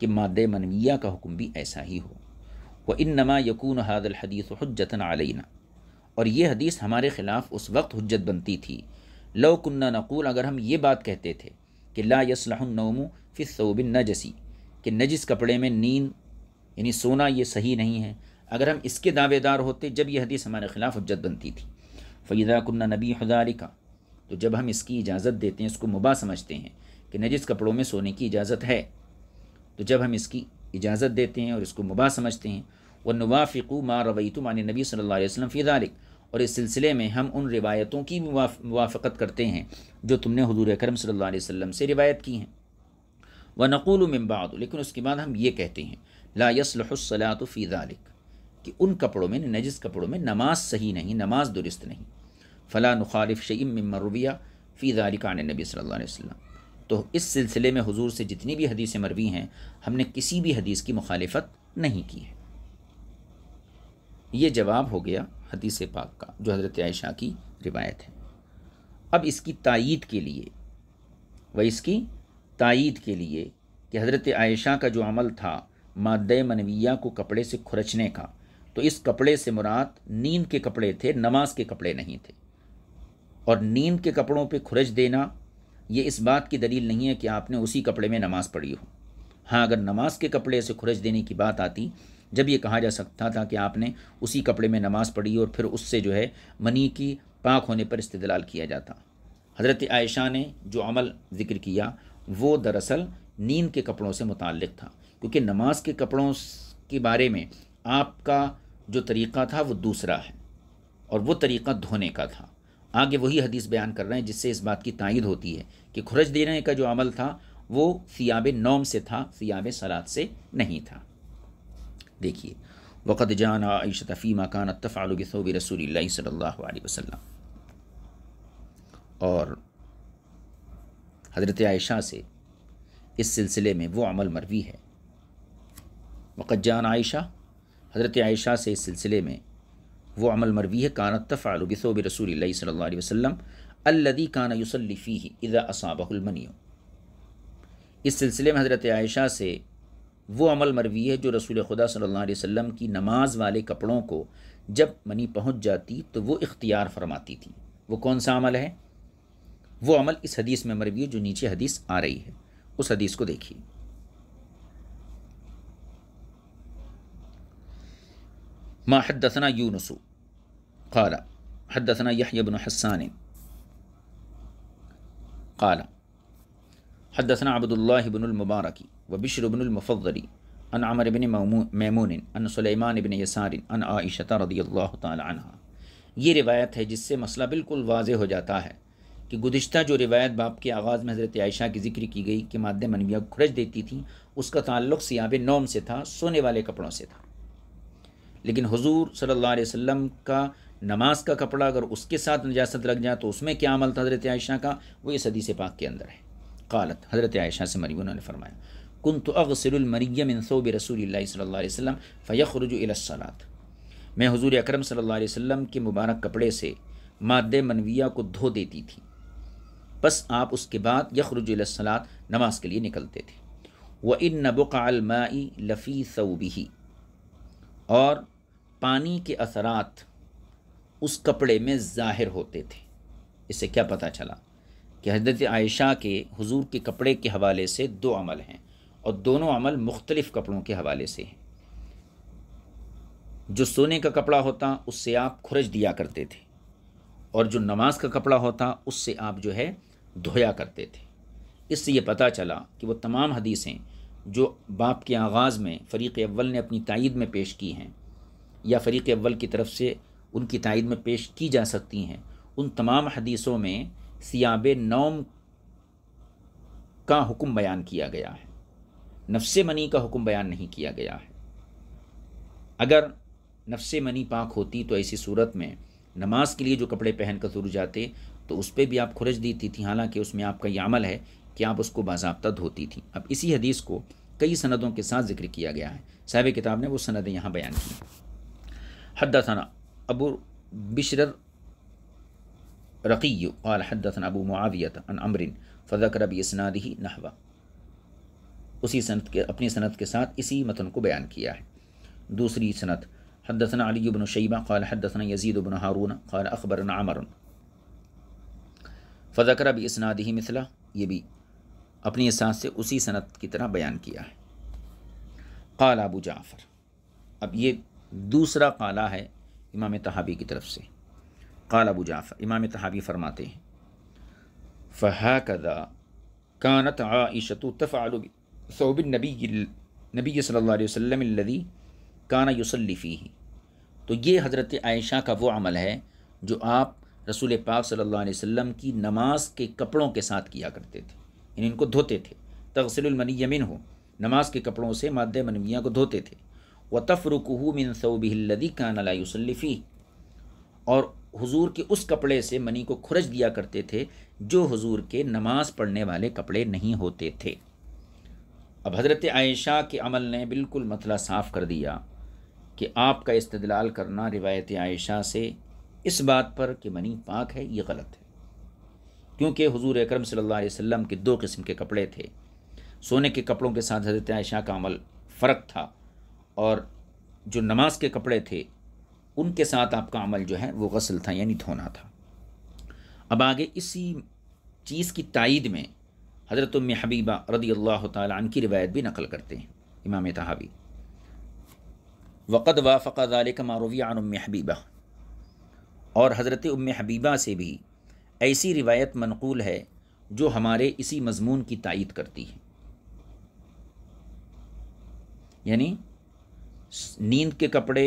कि माद मनविया का हुक्म भी ऐसा ही हो व इन नमा यकून हादल हदीस हजतन आलना और ये हदीस हमारे ख़िलाफ़ उस वक्त हजत बनती थी लो कन्ना नकूल अगर हम ये बात कहते थे कि ला यसलहनोमू फिर सोबिन जसी कि नजिस कपड़े में नींद यानी सोना ये सही नहीं है अगर हम इसके दावेदार होते जब यह हदीस हमारे ख़िलाफ़ हजत बनती थी फ़ैदा कुन्ना नबी हदारिका तो जब हम इसकी इजाज़त देते हैं इसको मुबा समझते हैं कि नजिस कपड़ों में सोने की इजाज़त है तो जब हम इसकी इजाज़त देते हैं और इसको मुबा समझते हैं वह नवाफ़िकू माँ रवैतु मान नबी सल्ला वसलम फ़ी और इस सिलसिले में हम उन रिवायतों की मुवाफ़त करते हैं जो तुमने हजूर करम सल्ला वसम से रिवायत की हैं व नक़ूल मबाद लेकिन उसके बाद हम ये कहते हैं ला यसलसलात फ़ीज़ालिक कि उन कपड़ों में नजिस कपड़ों में नमाज सही नहीं नमाज दुरुस्त नहीं फ़ला नखालिफ शईम मरविया फ़ीज़ालिकान नबी सल्ला वसम तो इस सिलसिले में हुजूर से जितनी भी हदीसें मरवी हैं हमने किसी भी हदीस की मुखालफत नहीं की है ये जवाब हो गया हदीस पाक का जो हज़रत आयशा की रिवायत है अब इसकी तइद के लिए व इसकी तइद के लिए कि हज़रत आयशा का जो अमल था माद मनविया को कपड़े से खुरचने का तो इस कपड़े से मुराद नींद के कपड़े थे नमाज के कपड़े नहीं थे और नींद के कपड़ों पे खुरच देना ये इस बात की दलील नहीं है कि आपने उसी कपड़े में नमाज़ पढ़ी हो हाँ अगर नमाज के कपड़े से खुरच देने की बात आती जब ये कहा जा सकता था कि आपने उसी कपड़े में नमाज़ पढ़ी और फिर उससे जो है मनी की पाक होने पर इस्तलाल किया जाता हज़रत आयशा ने जो अमल ज़िक्र किया वो दरअसल नींद के कपड़ों से मुतक़ था क्योंकि नमाज के कपड़ों के बारे में आपका जो तरीक़ा था वो दूसरा है और वो तरीक़ा धोने का था आगे वही हदीस बयान कर रहे हैं जिससे इस बात की तायद होती है कि खुरज देने का जो अमल था वो सियाब नौम से था सियाब सलाद से नहीं था देखिए वक़द जान आयश तफ़ीमा कान तफ़ालबसोब रसूल सल्ला वसम और हज़रत आयशा से इस सिलसिले में वो अमल मरवी है वक़द जान आयशा हज़रत आयशा से इस सिलसिले में वो अमल मरवी है कानत तफ़ालबसोब रसूल सल्ला वसम अल्लदी कान युसल्फ़ी इज़ा असाबहुलमनियो इस सिलसिले में हज़रत आयशा से वो अमल मरवी है जो रसूल खुदा सल्लल्लाहु अलैहि वसल्लम की नमाज वाले कपड़ों को जब मनी पहुंच जाती तो वो इख्तियार फरमाती थी वो कौन सा अमल है वो अमल इस हदीस में मरवी है जो नीचे हदीस आ रही है उस हदीस को देखिए मा हदसना यूनसु खाला हदसना यहबन हसान काला हदसना अबदुल्लाबनमबारकी वबिशर बिनमफ़री अन आमर बिन मैमून अन सलेमान बिन यसार अन आयशता रदी अल्लाह तहा ये रिवायत है जिससे मसला बिल्कुल वाज हो जाता है कि गुज्तर जो रिवायत बाप के आगाज़ में हज़रत आयशा की जिक्र की गई कि माद मनविया को खुरज देती थी उसका ताल्लुक सियाब नोम से था सोने वाले कपड़ों से था लेकिन हजूर सल्ला वसम का नमाज का कपड़ा अगर उसके साथ नजास्त लग जाए तो उसमें क्या अमल था हज़रत आयशा का वो इस से पाक के अंदर है कालत हज़रत आयशा से मरीबा ने फरमाया कुन तो अगसरमरियमिन सोब रसूल सल्ला फ़यखरज मैं हजूर अक्रम सल्ला वसम के मुबारक कपड़े से माद मनविया को धो देती थी बस आप उसके बाद यखरजलात नमाज के लिए निकलते थे व इन नबुकालमाई लफ़ी सऊबी और पानी के असरात उस कपड़े में ज़ाहिर होते थे इससे क्या पता चला कि हजरत आयशा के हजूर के कपड़े के हवाले से दो अमल हैं और दोनों अमल मुख्तलिफ़ कपड़ों के हवाले से हैं जो सोने का कपड़ा होता उससे आप खुरज दिया करते थे और जो नमाज का कपड़ा होता उससे आप जो है धोया करते थे इससे ये पता चला कि वो तमाम हदीसें जो बाप के आगाज़ में फ़रीक़ अव्वल ने अपनी तइद में पेश की हैं या फ़रीक़ अव्वल की तरफ से उनकी तइद में पेश की जा सकती हैं उन तमाम हदीसों में सियाब नौम का हुक्म बयान किया गया है नफ्स मनी का हुक्म बयान नहीं किया गया है अगर नफ्स मनी पाक होती तो ऐसी सूरत में नमाज के लिए जो कपड़े पहन कर दूर जाते तो उस पर भी आप खुरज देती थी हालांकि उसमें आपका यह अमल है कि आप उसको बाबा धोती थी अब इसी हदीस को कई सनदों के साथ जिक्र किया गया है साहिब किताब ने वो सनदें यहाँ बयान की हदसना अबू बशर रकी और हदसना अबू मुआवियत अन अमरिन फ़ज़क रबी इसनादी नहवा उसी सनत के अपनी सनत के साथ इसी मतन को बयान किया है दूसरी सनत हदसन अली बन शैबा खाल हदसन यजीद बन हारून खाल अकबर आमर फ़जकर अब इसनाद ही मिसला ये भी अपनी सांस से उसी सनत की तरह बयान किया है काला अबू जाफ़र अब ये दूसरा काला है इमाम तहाबी की तरफ से काला अबू जाफ़र इमाम तहाबी फरमाते हैं फ़हा कदा कानत आयशत तफ़ालबी सऊब नबी नबी सल्लल्लाहु अलैहि वसल्लम लदी काना युसल्ली फ़ी तो ये हज़रत आयशा का वो अमल है जो आप रसूल पाक सल्लल्लाहु अलैहि वसल्लम की नमाज के कपड़ों के साथ किया करते थे यानी इनको धोते थे तगसलमनी यमिन हो नमाज के कपड़ों से माद मनमिया को धोते थे व तफ़रुकहू मिन सऊबिल्लदी कान लायुसल्फ़ी और हुजूर के उस कपड़े से मनी को खुरच दिया करते थे जो हुजूर के नमाज़ पढ़ने वाले कपड़े नहीं होते थे अब हज़रत आयशा के अमल ने बिल्कुल मतला साफ़ कर दिया कि आपका इस्तदलाल करना रिवायत आयशा से इस बात पर कि मनी पाक है ये गलत है क्योंकि हज़ूर अकरम सल्ला अलैहि के दो किस्म के कपड़े थे सोने के कपड़ों के साथ हज़रत आयशा का अमल फ़र्क था और जो नमाज के कपड़े थे उनके साथ आपका अमल जो है वो गसल था यानी धोना था अब आगे इसी चीज़ की तइद में हज़रत हबीबा रदी अल्लाह तन की रिवायत भी नकल करते हैं इमाम तहावी वक़द व फ़क़ाल मारवियान उम हबीबा और हज़रत उम हबीबा से भी ऐसी रिवायत मनकूल है जो हमारे इसी मजमून की तायद करती है यानी नींद के कपड़े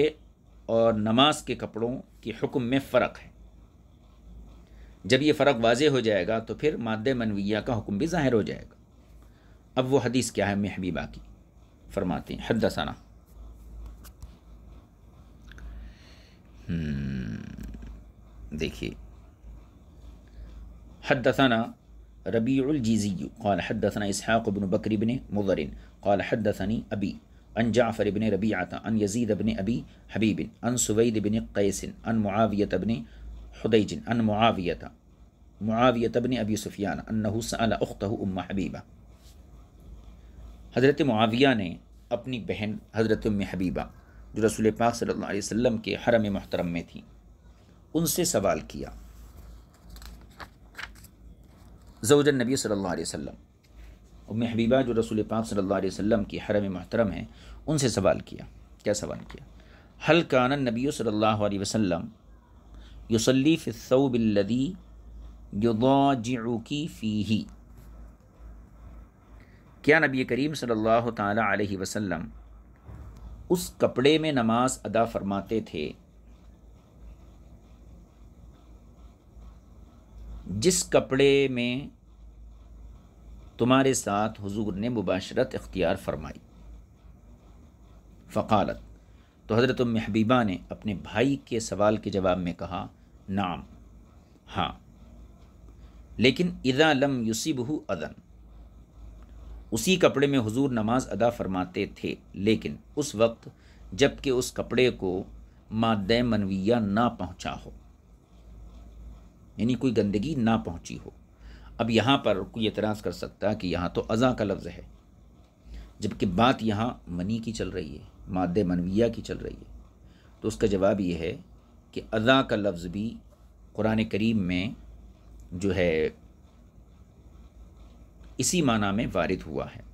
और नमाज के कपड़ों के हुक्म में फ़र्क है जब ये फ़र्क वाज हो जाएगा तो फिर माद मनविया का हुक्म भी ज़ाहिर हो जाएगा अब वो हदीस क्या है महबीबा की फरमाती हैं हदसना हम्म, देखिए हदसना रबीजीजी कौल हदसना इसहाक़ बन बकर बन मुजरिन कौल हदसनी अबी अन जाफ़र बन रबी आता अन यजीद अबिन अबी हबीबिन अन सवैद बिन कैसिन अन मुआवियत बन حديج عن معاوية معاوية بن أبي سفيان أنه سأل أخته أم حبीबा हज़रत मुआविया ने अपनी बहन हज़रत उम हबीबा जो रसूल पाक सल्लल्लाहु अलैहि वसल्लम के हरम मोहतरम में थी उनसे सवाल किया जवजन नबी सल्लल्लाहु अलैहि वसल्लम उम हबीबा जो रसूल पाक सल्लल्लाहु अलैहि वसल्लम की हरम मोहतरम हैं उनसे सवाल किया क्या सवाल किया हल कान नबी सल्लल्लाहु अलैहि वसल्लम यसली फ़िसौबिल्लदी युदाजिकी फ़ी क्या नबी करीम सल्लल्लाहु अलैहि वसल्लम उस कपड़े में नमाज अदा फरमाते थे जिस कपड़े में तुम्हारे साथ हुजूर ने मुबाशरत इख्तियार फरमाई फ़कालत तो हज़रत महबीबा ने अपने भाई के सवाल के जवाब में कहा नाम हाँ लेकिन इदा लम युसिबहू अदन उसी कपड़े में हुजूर नमाज अदा फरमाते थे लेकिन उस वक्त जबकि उस कपड़े को माद मनविया ना पहुँचा हो यानी कोई गंदगी ना पहुँची हो अब यहाँ पर कोई एतराज़ कर सकता कि यहाँ तो अज़ा का लफ्ज़ है जबकि बात यहाँ मनी की चल रही है माद मनविया की चल रही है तो उसका जवाब ये है कि अज़ा का लफ्ज़ भी क़ुरान करीम में जो है इसी माना में वारिद हुआ है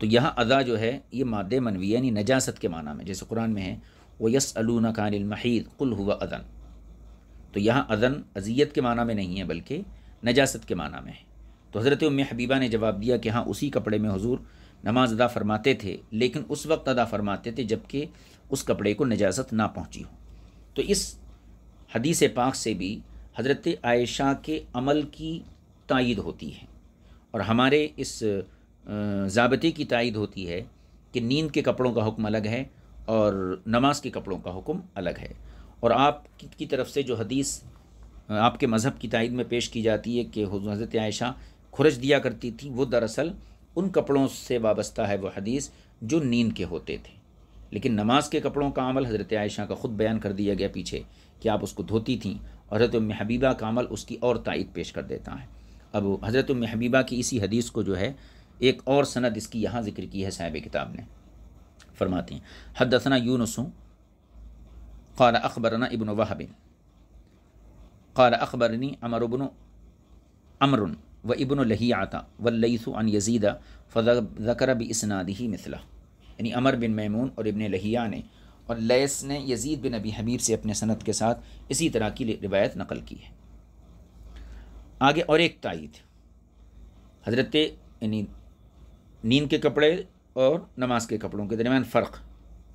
तो यहाँ अदा जो है ये माद मनवी यानी नजासत के माना में जैसे कुरान में है वो यस अलून कानमहीद कुल हुआ अदन तो यहाँ अदन अजियत के माना में नहीं है बल्कि नजासत के माना में है तो हज़रत उम हबीबा ने जवाब दिया कि हाँ उसी कपड़े में हजूर नमाज अदा फरमाते थे लेकिन उस वक्त अदा फरमाते थे जबकि उस कपड़े को नजाजत ना पहुँची हो तो इस हदीस पाक से भी हज़रत आयशा के अमल की तइद होती है और हमारे इस जबते की तइद होती है कि नींद के कपड़ों का हुक्म अलग है और नमाज के कपड़ों का हुक्म अलग है और आप की तरफ से जो हदीस आपके मज़हब की तइद में पेश की जाती है कि हज़रत आयशा खुरच दिया करती थी वो दरअसल उन कपड़ों से वाबस्ता है वो हदीस जो नींद के होते थे लेकिन नमाज के कपड़ों का अमल हज़रत आयशा का ख़ुद बयान कर दिया गया पीछे कि आप उसको धोती थी और हज़रत महबीबा का अमल उसकी और तइद पेश कर देता है अब हज़रत महबीबा की इसी हदीस को जो है एक और सनद इसकी यहाँ जिक्र की है साहिब किताब ने फरमाती हैं हदसना यूनसों क़ाल अखबरना इबन वाहबिन ख़ार अखबरनी अमरबन अमरुन व इबन लही आता वल्लईसु अन यजीदा फ़कर भी इसनादी ही मिसला यानी अमर बिन मैमून और इबन लहिया ने और लैस ने यजीद बिन अबी हबीब से अपने सनत के साथ इसी तरह की रिवायत नकल की है आगे और एक तइद हजरत यानी नींद के कपड़े और नमाज के कपड़ों के दरमियान फ़र्क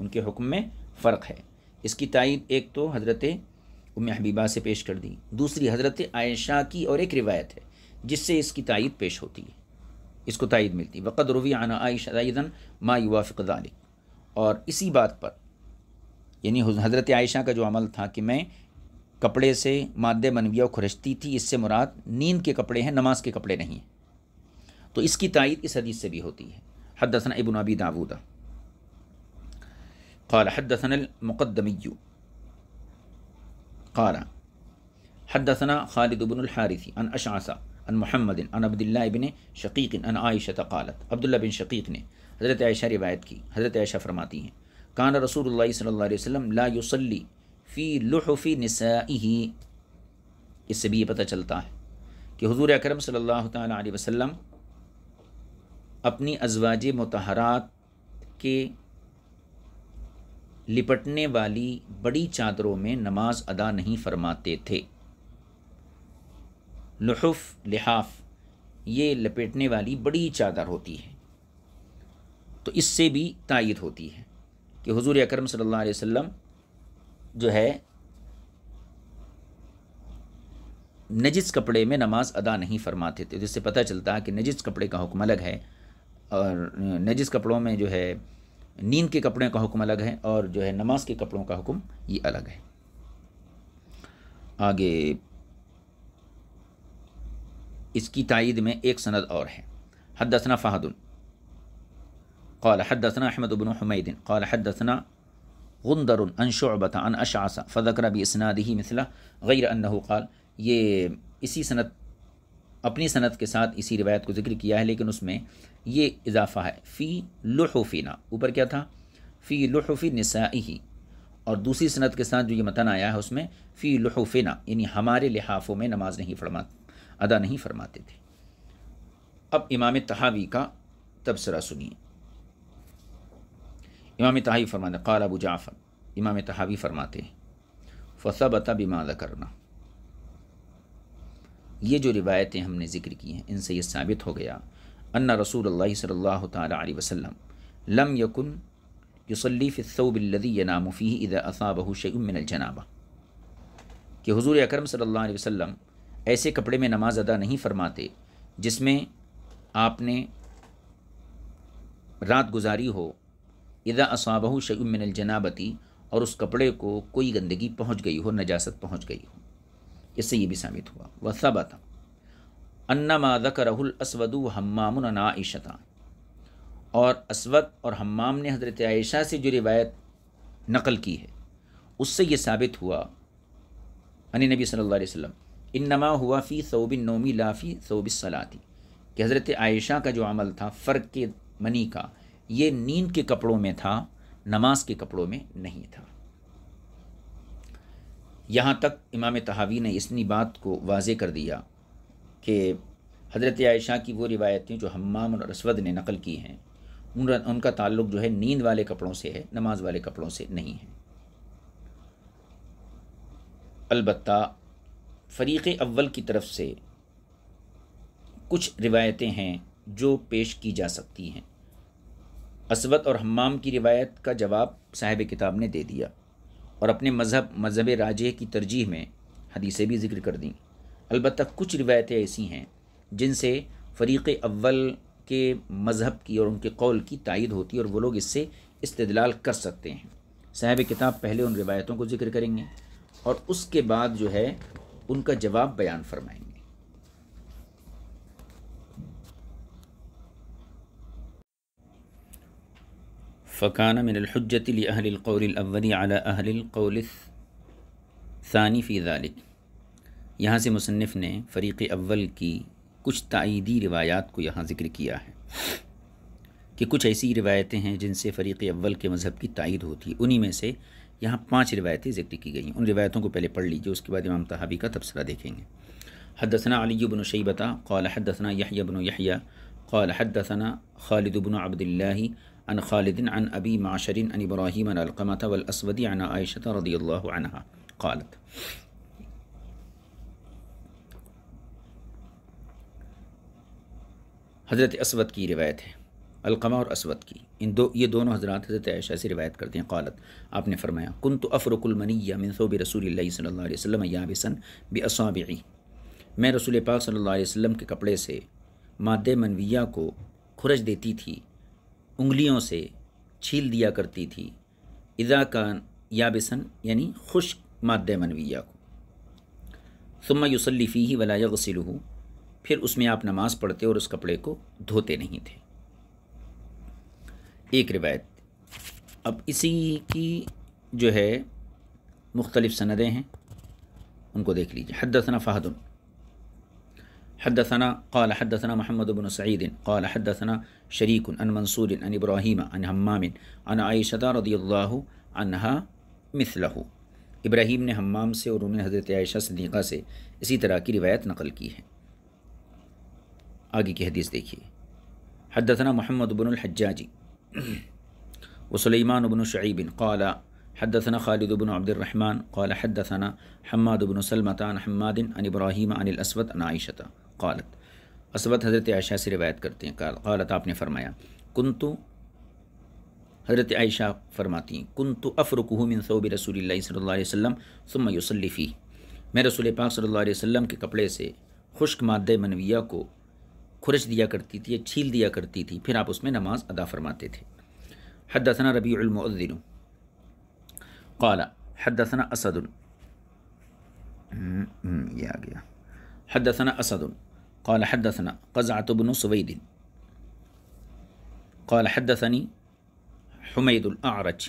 उनके हुक्म में फ़र्क है इसकी तइद एक तो हज़रत उम हबीबा से पेश कर दी दूसरी हज़रत आयशा की और एक रिवायत है जिससे इसकी तइद पेश होती है इसको तइद मिलती है वक़द रवी आना आयशन माँ युवाफ़ालिक और इसी बात पर यानी हज़रत आयशा का जो अमल था कि मैं कपड़े से माद मनविया खुरशती थी इससे मुराद नींद के कपड़े हैं नमाज के कपड़े नहीं हैं तो इसकी तइद इस हदीस से भी होती है हदसन इबन दाबूदा दाऊदा قال حدثنا المقدمي قال حدثنا خالد بن الحارث عن أشعث अन महमद अन अब्दुल्ला बिन शकीक अन आयशत तकालत अब्दुल्ला बिन शकीक ने हज़रत आयशा रिवायत की हज़रत आयशा फरमाती हैं कान रसूल सल्ला वसम ला युसली फ़ी लुहफ़ी नसाही इससे भी ये पता चलता है कि हजूर अक्रम सल्लल्लाहु अलैहि वसल्लम अपनी अजवाज मतहरात के लिपटने वाली बड़ी चादरों में नमाज अदा नहीं फरमाते थे नहुफ लिहाफ ये लपेटने वाली बड़ी चादर होती है तो इससे भी तायद होती है कि हुजूर अकरम सल्लल्लाहु अलैहि वसल्लम जो है नजिस कपड़े में नमाज अदा नहीं फरमाते थे जिससे पता चलता है कि नजिस कपड़े का हुक्म अलग है और नजिस कपड़ों में जो है नींद के कपड़े का हुक्म अलग है और जो है नमाज के कपड़ों का हुक्म ये अलग है आगे इसकी तइद में एक सनद और है हदसना फ़हदुल कौल हदसना अहमद उबन हमैदिन कौल हदसना गुंदर अन अन अशासा फ़दकर भी इसनाद ही मिसला गैर ये इसी सनत अपनी सनत के साथ इसी रिवायत को जिक्र किया है लेकिन उसमें ये इजाफ़ा है फ़ी लुहफ़ीना ऊपर क्या था फ़ी लुहफ़ी नसाई और दूसरी सनत के साथ जो ये मतन आया है उसमें फ़ी लुहफ़ीना यानी हमारे लिहाफ़ों में नमाज़ नहीं फरमा अदा नहीं फरमाते थे अब इमाम तहावी का तबसरा सुनिए इमाम तहावी फरमाते कल अबू जाफ़र इमाम तहावी फरमाते हैं फसबता बिमादा करना ये जो रिवायतें हमने ज़िक्र की हैं इनसे यह साबित हो गया अन्ना रसूल अल्लाह सल्ला तै वसल्लम लम यकुन यसलीफ़िसबिल्लदी नामुफ़ी इदा असाबहू जनाबा कि हज़ूर अकरम अलैहि वसल्लम ऐसे कपड़े में नमाज अदा नहीं फरमाते जिसमें आपने रात गुजारी हो इदा असाबहू शगमिन जनाबती और उस कपड़े को कोई गंदगी पहुंच गई हो नजासत पहुंच गई हो इससे ये भी साबित हुआ वह आता अन्ना मादक रहुल असवदु हमामुन आयशता और असवद और हमाम ने हज़रत आयशा से जो रिवायत नकल की है उससे ये साबित हुआ अन नबी सल्लल्लाहु अलैहि वसल्लम इन नमा हुआ फ़ी सोबिन नोमी लाफ़ी सोबिसला सलाती कि हज़रत आयशा का जो अमल था फ़र्क के मनी का ये नींद के कपड़ों में था नमाज के कपड़ों में नहीं था यहाँ तक इमाम तहावी ने इसनी बात को वाजे कर दिया कि हज़रत आयशा की वो रिवायतें जो हमाम और रसवद ने नकल की हैं उन उनका ताल्लुक़ जो है नींद वाले कपड़ों से है नमाज वाले कपड़ों से नहीं है अलबत्ता फ़रीक़ अव्वल की तरफ से कुछ रिवायतें हैं जो पेश की जा सकती हैं असवत और हमाम की रिवायत का जवाब साहिब किताब ने दे दिया और अपने मज़हब मज़हब राज की तरजीह में हदीसें भी जिक्र कर दी अलबत् कुछ रिवायतें ऐसी हैं जिनसे फ़रीक़ अव्वल के मज़हब की और उनके कौल की तायद होती है और वो लोग इससे इस्तलाल कर सकते हैं साहब किताब पहले उन रिवायतों को जिक्र करेंगे और उसके बाद जो है उनका जवाब बयान फरमाएंगे फ़कान أهل القول الثاني في ज़ालिक यहाँ से मुसनफ़ ने फ़रीक़ अव्वल की कुछ तइदी रिवायात को यहाँ ज़िक्र किया है कि कुछ ऐसी रिवायतें हैं जिनसे फ़रीक़ अव्वल के मज़हब की तइद होती है उन्हीं में से यहाँ पाँच रवायतें जिक्र की गई हैं उन रिवायतों को पहले पढ़ लीजिए उसके बाद इमाम तहावी का तबसरा देखेंगे हदसना अली बन शैबता कौल हदसना यहिया बन यहिया कौल हदसना खालिद अब्दुल्ला अन खालिदिन अन अबी माशरिन अन इब्राहिम अलकमत वलअसवदी अन आयशत रदी क़ालत हज़रत असवद की रिवायत है अलकमा और असवद की इन दो ये दोनों हजरात हजरत ऐशा से रिवायत करते हैं कौलत आपने फरमाया कुन तो अफ़रकुलमनिया मनसूब रसूल सल्ला वसम या बसन बसाबी मैं रसूल पाक सल्ला वसम के कपड़े से माद मनविया को खुरज देती थी उंगलियों से छील दिया करती थी इज़ा का यानी खुश माद मनविया को सुम्मा युसल्ली ही वला फिर उसमें आप नमाज़ पढ़ते और उस कपड़े को धोते नहीं थे एक रिवायत अब इसी की जो है मुख्तलिफ़ सनदें हैं उनको देख लीजिए हदसना फ़हदन حدثنا قال حدثنا محمد بن سعيد قال حدثنا شريك عن منصور عن إبراهيم عن همام عن عائشة رضي الله عنها مثله इब्राहिम ने हमाम से और उन्होंने حضرت عائشہ صدیقہ سے اسی طرح کی روایت نقل کی ہے آگے کی حدیث دیکھیے حدثنا محمد بن हज्जाजी वसलीमान बन शईबिन काला हदसन खालिद बन अब्दुलरहमान काल हदसन हमाद बन सलमतान हमादिन अन इब्राहिम अनिल असवद अनाइशत कालत असवद हज़रत आयशा से रिवायत करते हैं कालत आपने फरमाया कुंतु हज़रत आयशा फरमाती हैं कुंतु अफ़रुकह मिन सऊब रसूल सल्ला वसम सुम यसल्फ़ी मैं रसूल पाक सल्ला वसम के कपड़े से खुश्क माद मनविया को खुरच दिया करती थी छील दिया करती थी फिर आप उसमें नमाज अदा फरमाते थे हदसना रबीउलमदिन काला हदसना असद ये आ गया हदसना असद قال حدثنا قزعة بن سويد قال حدثني حميد الأعرج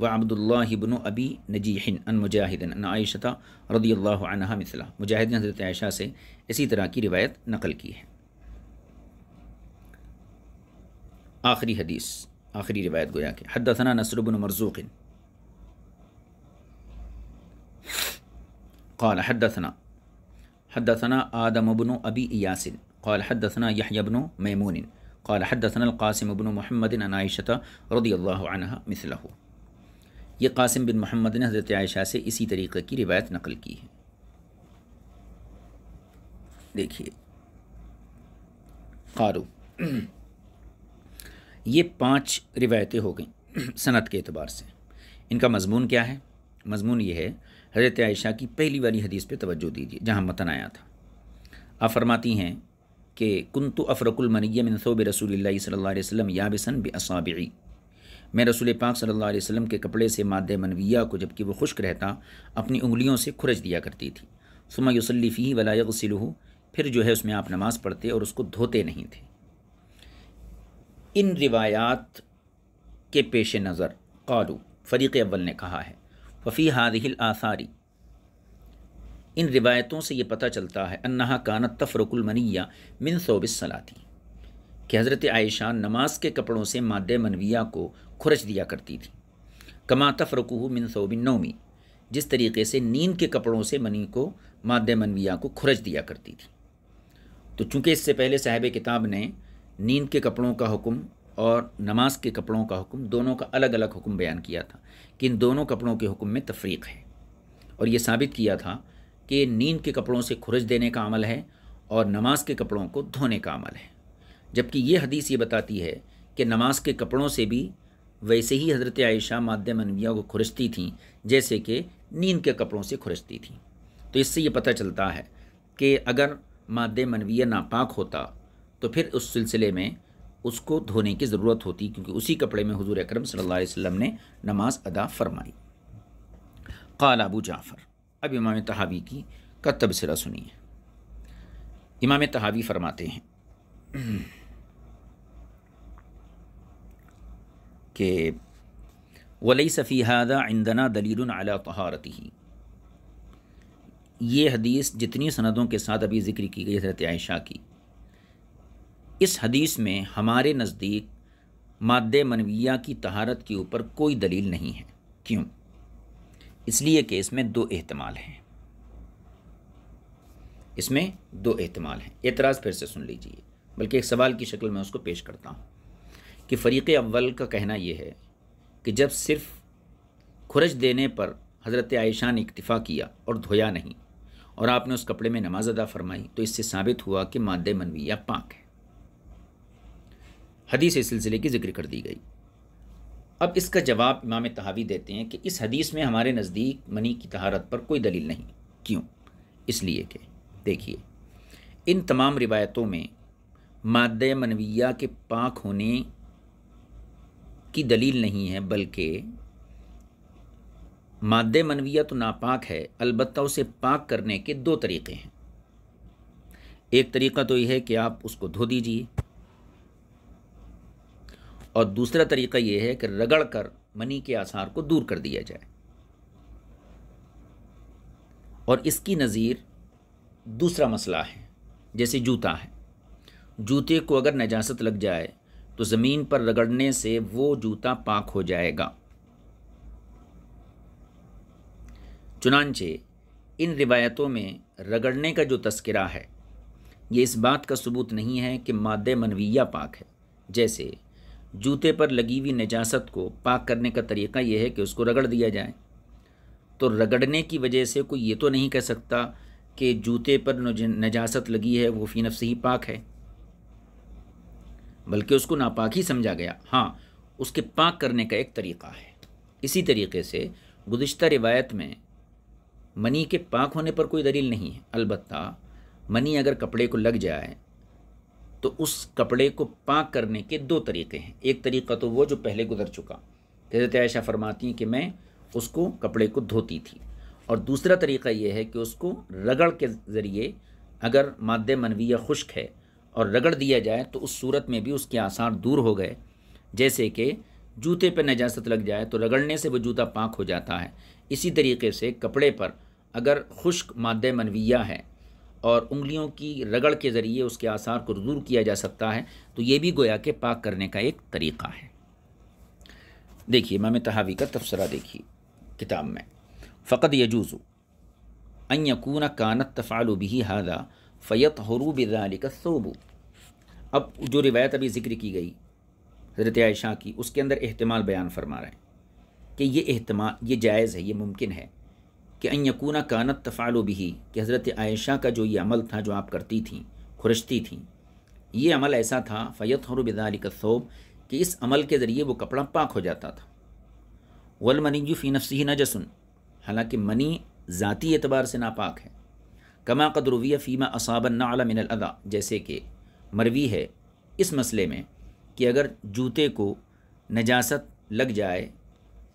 وعبد الله بن أبي نجيح عن مجاهد عن عائشة رضي الله عنها مثلا مجاهد ने हज़रत आयशा से इसी तरह की रिवायत नकल की है आखिरी हदीस आखिरी रिवायत गोया के हदसना नसरबन मरजूक़िन قال حدثنا حدثنا آدم بن أبي إياس قال حدثنا يحيى بن ميمون قال حدثنا القاسم بن محمد عن عائشة رضي الله عنها مثله ये कासिम बिन मोहम्मद ने हज़रत आयशा से इसी तरीक़े की रिवायत नकल की है देखिए कारू ये पांच रिवायतें हो गई सनत के अतबार से इनका मजमून क्या है मजमून ये है हज़रत आयशा की पहली वाली हदीस पे तवज्जो दीजिए जहाँ मतन आया था आप फरमाती हैं कि कुन तो अफ़रकुलमनिया रसूल सल्ला वसम याबसन बसाबी मैं रसूल पाक सल्ला वसम के कपड़े से माद मनविया को जबकि वह खुश्क रहता अपनी उंगलियों से खुरज दिया करती थी सुमा यसल्ली फ़ी वलायसिलहू फिर जो है उसमें आप नमाज़ पढ़ते और उसको धोते नहीं थे इन रिवायात के पेश नज़र कालू फ़रीक़ अव्वल ने कहा है वफ़ी हादिल आसारी इन रिवायतों से ये पता चलता है अन्ना कानत तफ़रकुलमनिया मिन सलाती कि हज़रत आयशा नमाज के कपड़ों से माद मनविया को खुरच दिया करती थी कमा तफ़रकू मिन सोबिन नौमी जिस तरीके से नींद के कपड़ों से मनी को माद मनविया को खुरच दिया करती थी तो चूँकि इससे पहले साहब किताब ने नींद के कपड़ों का हुक्म और नमाज के कपड़ों का हुक्म दोनों का अलग अलग हुक्म बयान किया था कि इन दोनों कपड़ों के हुक्म में तफरीक है और ये साबित किया था कि नींद के कपड़ों से खुरज देने का अमल है और नमाज के कपड़ों को धोने का अमल है जबकि ये हदीस ये बताती है कि नमाज के कपड़ों से भी वैसे ही हज़रत आयशा माद मनविया को खुरजती थी जैसे कि नींद के कपड़ों से खुरसती थी तो इससे ये पता चलता है कि अगर माद मनविया नापाक होता तो फिर उस सिलसिले में उसको धोने की ज़रूरत होती क्योंकि उसी कपड़े में हजूर अक्रम सल्लल्लाहु ने नमाज अदा फरमाई क़ाल अबू जाफ़र अब इमाम तहावी की का तबसरा सुनिए इमाम तहावी फरमाते हैं कि वलई सफ़ी हादा इंदना दलील अला तहारती ही ये हदीस जितनी सनदों के साथ अभी ज़िक्र की गई हजरत आयशा की इस हदीस में हमारे नज़दीक माद मनविया की तहारत के ऊपर कोई दलील नहीं है क्यों इसलिए कि इसमें दो अहतमाल हैं इसमें दो अहतमाल हैं एतराज़ फिर से सुन लीजिए बल्कि एक सवाल की शक्ल में उसको पेश करता हूँ कि फ़रीक़ अव्वल का कहना यह है कि जब सिर्फ खुरज देने पर हज़रत आयशा ने इक्तफ़ा किया और धोया नहीं और आपने उस कपड़े में नमाज अदा फरमाई तो इससे साबित हुआ कि माद मनविया पाक है हदीस इस सिलसिले की ज़िक्र कर दी गई अब इसका जवाब इमाम तहावी देते हैं कि इस हदीस में हमारे नज़दीक मनी की तहारत पर कोई दलील नहीं क्यों इसलिए कि देखिए इन तमाम रिवायतों में माद मनविया के पाक होने की दलील नहीं है बल्कि माद मनविया तो नापाक है अलबत् उसे पाक करने के दो तरीके हैं एक तरीका तो यह है कि आप उसको धो दीजिए और दूसरा तरीका ये है कि रगड़ कर मनी के आसार को दूर कर दिया जाए और इसकी नज़ीर दूसरा मसला है जैसे जूता है जूते को अगर नजासत लग जाए तो ज़मीन पर रगड़ने से वो जूता पाक हो जाएगा चुनानचे इन रिवायतों में रगड़ने का जो तस्करा है ये इस बात का सबूत नहीं है कि माद मनविया पाक है जैसे जूते पर लगी हुई नजासत को पाक करने का तरीका यह है कि उसको रगड़ दिया जाए तो रगड़ने की वजह से कोई ये तो नहीं कह सकता कि जूते पर नजासत लगी है वो फिनफ से ही पाक है बल्कि उसको नापाक ही समझा गया हाँ उसके पाक करने का एक तरीक़ा है इसी तरीके से गुज्त रिवायत में मनी के पाक होने पर कोई दलील नहीं है अलबत् मनी अगर कपड़े को लग जाए तो उस कपड़े को पाक करने के दो तरीके हैं एक तरीका तो वो जो पहले गुजर चुका हजरत आयशा फरमाती हैं कि मैं उसको कपड़े को धोती थी और दूसरा तरीका ये है कि उसको रगड़ के ज़रिए अगर माद मनविया खुश्क है और रगड़ दिया जाए तो उस सूरत में भी उसके आसार दूर हो गए जैसे कि जूते पर नजास्त लग जाए तो रगड़ने से वो जूता पाक हो जाता है इसी तरीके से कपड़े पर अगर खुश्क माद मनविया है और उंगलियों की रगड़ के ज़रिए उसके आसार को दूर किया जा सकता है तो ये भी गोया के पाक करने का एक तरीक़ा है देखिए इमाम तहावी का तबसरा देखिए किताब में फ़कत यजूज़ अन कानत तफ़ाल भी हादा फ़ैत हरू बिदालिक सोबू अब जो रिवायत अभी ज़िक्र की गई हज़रत आयशा की उसके अंदर अहतमाल बयान फरमा रहे हैं कि ये अहतमाल ये जायज़ है ये मुमकिन है कि अन कानत तफ़ालो भी कि हज़रत आयशा का जो ये अमल था जो आप करती थी खुरशती थी ये अमल ऐसा था फ़ैत का सोब कि इस अमल के ज़रिए वो कपड़ा पाक हो जाता था वलमनी फ़ी नफसी जसुन हालाँकि मनी ज़ाती एतबार से नापाक है कमा कदरविया फ़ीमा असाबन अदा जैसे कि मरवी है इस मसले में कि अगर जूते को नजासत लग जाए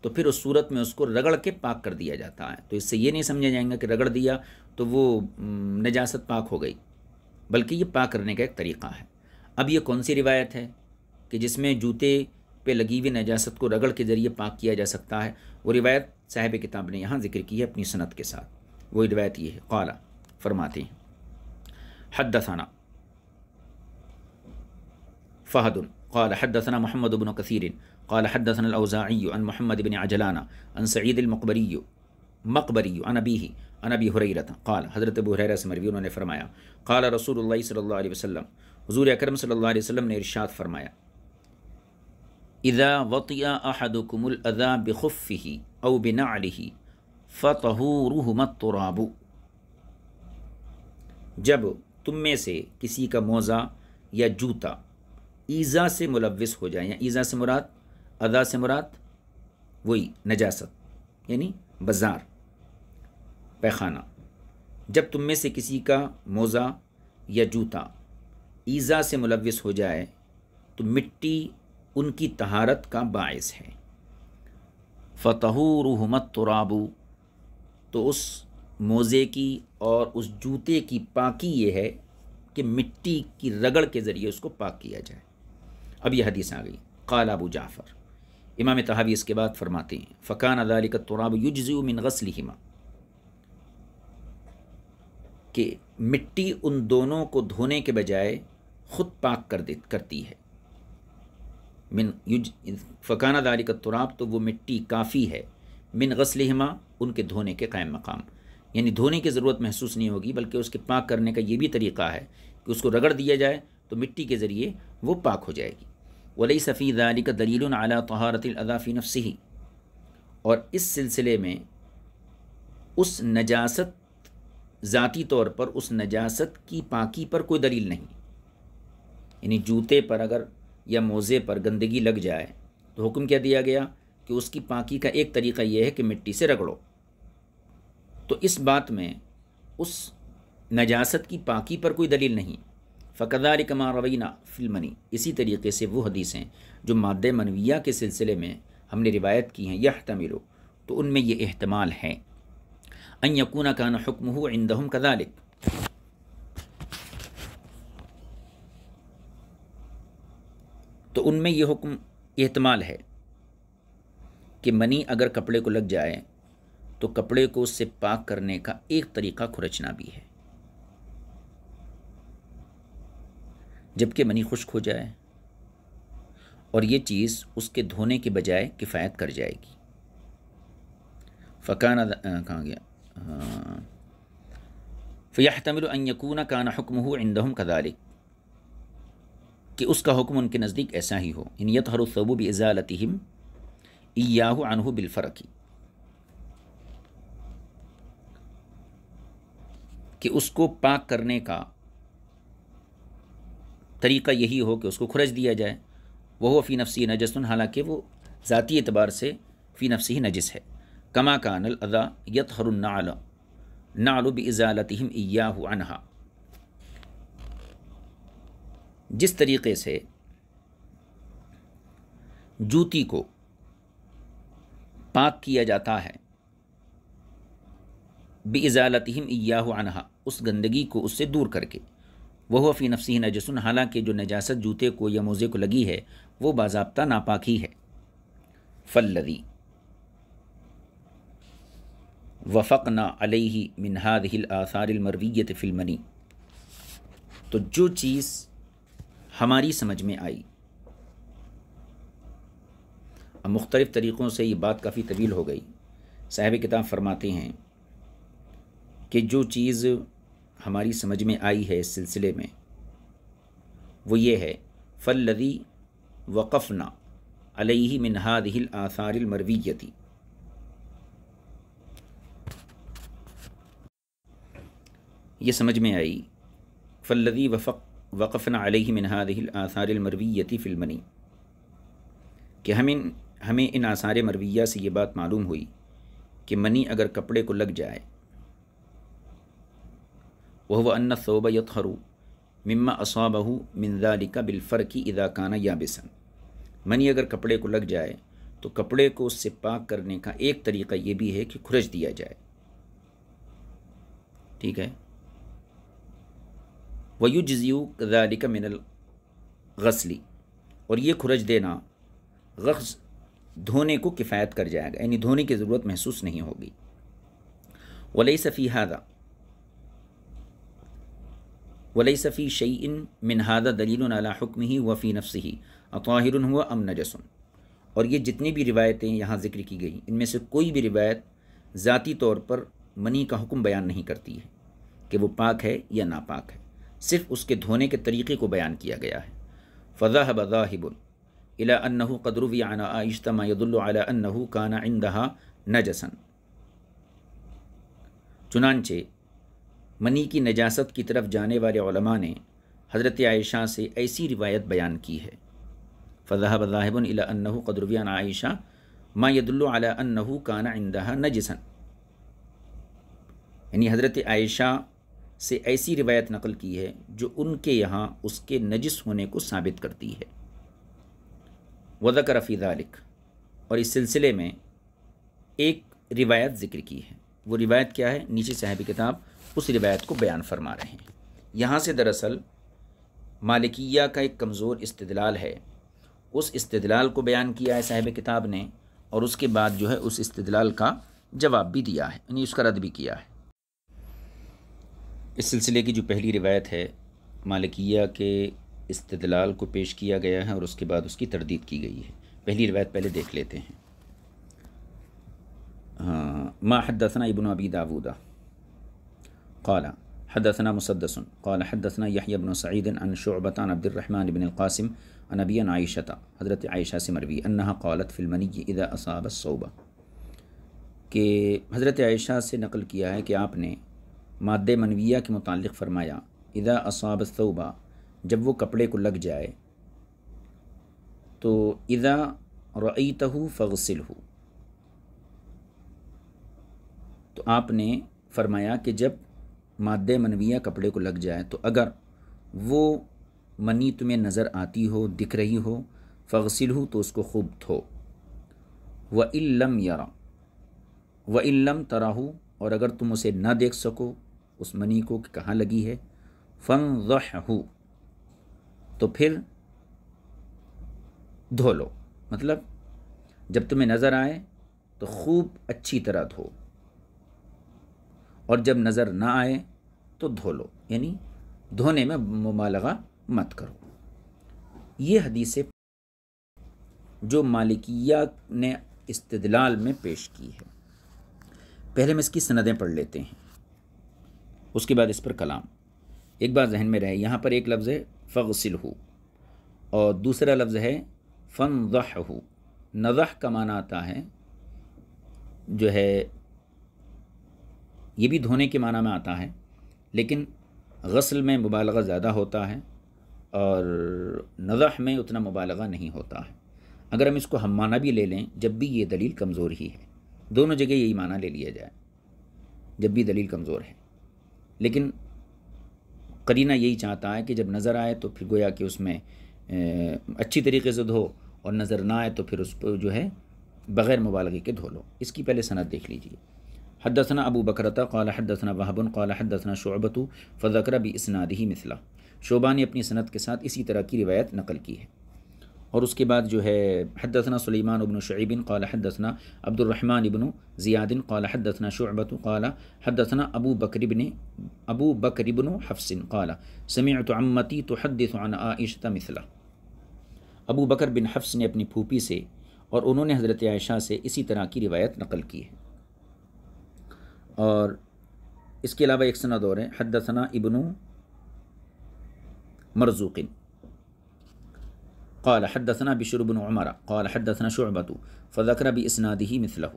तो फिर उस सूरत में उसको रगड़ के पाक कर दिया जाता है तो इससे ये नहीं समझा जाएगा कि रगड़ दिया तो वो नजास्त पाक हो गई बल्कि ये पाक करने का एक तरीक़ा है अब ये कौन सी रिवायत है कि जिसमें जूते पे लगी हुई नजास्त को रगड़ के ज़रिए पाक किया जा सकता है वो रिवायत साहिब किताब ने यहाँ जिक्र की है अपनी सनत के साथ वो रिवायत ये है कौला फरमाते हैं हदसाना फ़हदन हद हदसना मोहम्मद अबन कसर قال حدثنا الأوزاعي عن محمد بن عجلانة عن سعيد المقبري मकबरी अनबी अनबी हुरैरा काल हज़रत अबू हुरैरा से मरवी उन्होंने फरमाया काल रसूल सल्ला वसम हज़ूर अक्रम सल्ला वसम ने इरशाद फरमाया इदा वतिया अहदुकुमलदा बखुफ़ी अव बिना अलही फ़तहूरहमतराबू जब तुम में से किसी का मोज़ा या जूता ईज़ा से मुलविस हो जाए या ईज़ा से मुराद अदा से मुराद वही नजासत यानी बाज़ार पैखाना जब तुम में से किसी का मोज़ा या जूता ईज़ा से मुलविस हो जाए तो मिट्टी उनकी तहारत का बायस है फ़तहूरहमत तुराबू तो उस मोज़े की और उस जूते की पाकी ये है कि मिट्टी की रगड़ के ज़रिए उसको पाक किया जाए अब यह हदीस आ गई काला अबू जाफ़र इमाम तहावी इसके बाद फरमाते हैं फ़कान का तुराब युजू मिन गसलिमा कि मिट्टी उन दोनों को धोने के बजाय ख़ुद पाक कर दे करती है मिन युज फ़कान अदालिक तुराब तो वो मिट्टी काफ़ी है मिन गसलिमा उनके धोने के कायम मकाम यानी धोने की ज़रूरत महसूस नहीं होगी बल्कि उसके पाक करने का ये भी तरीका है कि उसको रगड़ दिया जाए तो मिट्टी के ज़रिए वो पाक हो जाएगी वली सफ़ी दालिक दलील अला अदाफ़ी नफसी और इस सिलसिले में उस नजासत ज़ाती तौर पर उस नजासत की पाकी पर कोई दलील नहीं यानी जूते पर अगर या मोज़े पर गंदगी लग जाए तो हुक्म क्या दिया गया कि उसकी पाकी का एक तरीका यह है कि मिट्टी से रगड़ो तो इस बात में उस नजासत की पाकी पर कोई दलील नहीं फ़कदार कमा रवीना फिल्मनी इसी तरीके से वो हदीसें जो माद मनविया के सिलसिले में हमने रिवायत की हैं यह तमिलो तो उनमें ये अहतमाल है अन का कान हुक्म हो इंदहम कदालिक तो उनमें यह हुक्म अहतमाल है कि मनी अगर कपड़े को लग जाए तो कपड़े को उससे पाक करने का एक तरीका खुरचना भी है जबकि मनी खुश्क हो जाए और ये चीज़ उसके धोने के बजाय किफ़ायत कर जाएगी फ़काना कहाँ गया हाँ फ़याह तमिलकून काना हुक्म हो इंदम कदालिक कि उसका हुक्म उनके नज़दीक ऐसा ही हो इन यत हरसबू बज़ालतिम ईयाहु अनहु बिलफ़रकी कि उसको पाक करने का तरीका यही हो कि उसको खुरज दिया जाए वह हो फ़ी नफसी नजस हालांकि वो ज़ाती एतबार से फ़ी नफसी नजस है कमा कानल अदा यत हरुन्नाल नालुब इज़ालतम अनहा जिस तरीके से जूती को पाक किया जाता है बेजालतम अनहा उस गंदगी को उससे दूर करके वह फ़ी नफसी नजसन हालांकि जो नजासत जूते को या मोज़े को लगी है वो बाबा नापाक ही है फल्लवी वफ़क़ना अलही मिनहाद हिल आसारमरवीत फ़िल्मनी तो जो चीज़ हमारी समझ में आई अब मुख्तलिफ़ तरीक़ों से ये बात काफ़ी तवील हो गई साहब किताब फरमाते हैं कि जो चीज़ हमारी समझ में आई है इस सिलसिले में वो ये है लदी वक़फ़ना अलही मिनहादिल आसारिल मरवीयती ये समझ में आई लदी वफ़ वक़फ़ना अलही मिनहादिल आसारिल मरवीयती फ़िल्मनी कि हम इन हमें इन आसार मरविया से ये बात मालूम हुई कि मनी अगर कपड़े को लग जाए वह व अन्न सोब यथहरू मम्मा असाबहू मिनजालिका बिलफ़र की इदाकाना या बेसन मनी अगर कपड़े को लग जाए तो कपड़े को उससे पाक करने का एक तरीका ये भी है कि खुरज दिया जाए ठीक है वयु जजियू कदालिका मिनल गसली और ये खुरज देना गस धोने को किफ़ायत कर जाएगा यानी धोने की ज़रूरत महसूस नहीं होगी वलई सफ़ी हादा वलई सफ़ी शईन मिनहादा दलील अला हुक्म ही वफ़ी नफ्स ही अताहिर हुआ अमन नजसन और ये जितनी भी रिवायतें यहाँ ज़िक्र की गई इनमें से कोई भी रिवायत ज़ाती तौर पर मनी का हुक्म बयान नहीं करती है कि वो पाक है या नापाक है सिर्फ उसके धोने के तरीक़े को बयान किया गया है फ़ज़ाह बज़ाहिबुल इला अन्नहु कदरु आना आइशतमा यदुल्ला अन्नहु काना इंदहा नजसन चुनानचे मनी की नजासत की तरफ जाने वाले ने हज़रत आयशा से ऐसी रिवायत बयान की है फ़जाहब ज़ाहिबन कदरवियान आयशा मायदुल्लाह काना इंदा नजसन यानी हज़रत आयशा से ऐसी रिवायत नकल की है जो उनके यहाँ उसके नजिस होने को साबित करती है वज़क रफ़ी दालिक और इस सिलसिले में एक रिवायत ज़िक्र की है वो रिवायत क्या है नीचे साहिब किताब उस रिवायत को बयान फरमा रहे हैं यहाँ से दरअसल मालिकिया का एक कमज़ोर इस्तदलाल है उस इस्तदलाल को बयान किया है साहिब किताब ने और उसके बाद जो है उस इस्तदलाल का जवाब भी दिया है यानी उसका रद्द भी किया है इस सिलसिले की जो पहली रिवायत है मालिकिया के इस्तदलाल को पेश किया गया है और उसके बाद उसकी तरदीद की गई है पहली रिवायत पहले देख लेते हैं हाँ माहदसना इबन अबी दाऊदा قال حدثنا مسدس قال حدثنا यहया बिन सईद अन शुबत अन अब्दुलरहमान बिन القاسم अन अबी आयशा हज़रत आयशा से मरवी अन्ना क़ालत फ़िलमनी इदा असाब सोबा के हज़रत आयशा से नकल किया है कि आपने माद मनविया के मुतल फ़रमाया इदा असाब सोबा जब वो कपड़े को लग जाए तो इदा रईतहु फ़गसिल तो आपने फ़रमाया कि जब मादे मनविया कपड़े को लग जाए तो अगर वो मनी तुम्हें नज़र आती हो दिख रही हो फ़गसिल हो तो उसको खूब धो व इल्लम यारा व इल्लम तराहू और अगर तुम उसे ना देख सको उस मनी को कि कहाँ लगी है फ़न हो तो फिर धो लो मतलब जब तुम्हें नज़र आए तो खूब अच्छी तरह धो और जब नज़र ना आए तो धो लो यानी धोने में मुबालगा मत करो ये हदीसें जो मालिकिया ने इस्तदलाल में पेश की है पहले हम इसकी सनदें पढ़ लेते हैं उसके बाद इस पर कलाम एक बार जहन में रहे यहाँ पर एक लफ्ज़ है फ़गसिल हो और दूसरा लफ्ज़ है फ़न हो नज़ह का माना आता है जो है ये भी धोने के माना में आता है लेकिन गसल में मुबालगा ज़्यादा होता है और नज़ह में उतना मुबालगा नहीं होता है अगर हम इसको हम माना भी ले लें जब भी ये दलील कमज़ोर ही है दोनों जगह यही माना ले लिया जाए जब भी दलील कमज़ोर है लेकिन करीना यही चाहता है कि जब नज़र आए तो फिर गोया कि उसमें अच्छी तरीके से धो और नज़र ना आए तो फिर उस पर जो है बग़ैर मुबालगे के धो लो इसकी पहले सनत देख लीजिए हदसना अबू बकरता कौल हदसना वहाबन कौल हदसना शुबतु फ़कर भी इसनाद ही मिसला शोबा ने अपनी सनत के साथ इसी तरह की रिवायत नकल की है और उसके बाद जो है हदसना सलीमान अबन शैबिन कौल हदसना अब्दुलरहमान इबन ज़ियादिन कौल हदसना शुबत कौल हदसना अबू बकरबन अबू बकरबन हफ्सिन कौल समेत अम्मती तो हदसान आइशता मिसला अबू बकर बिन हफ्स ने अपनी फूपी से और उन्होंने हज़रत आयशा से इसी तरह की रिवायत नकल की है और इसके अलावा एक सनद और है हदसना इबनू मरजूकिन कौल हदसना बिशरबन उमरा कौल हदसना शुरबतु फ़कर भी इसनाद ही मिसला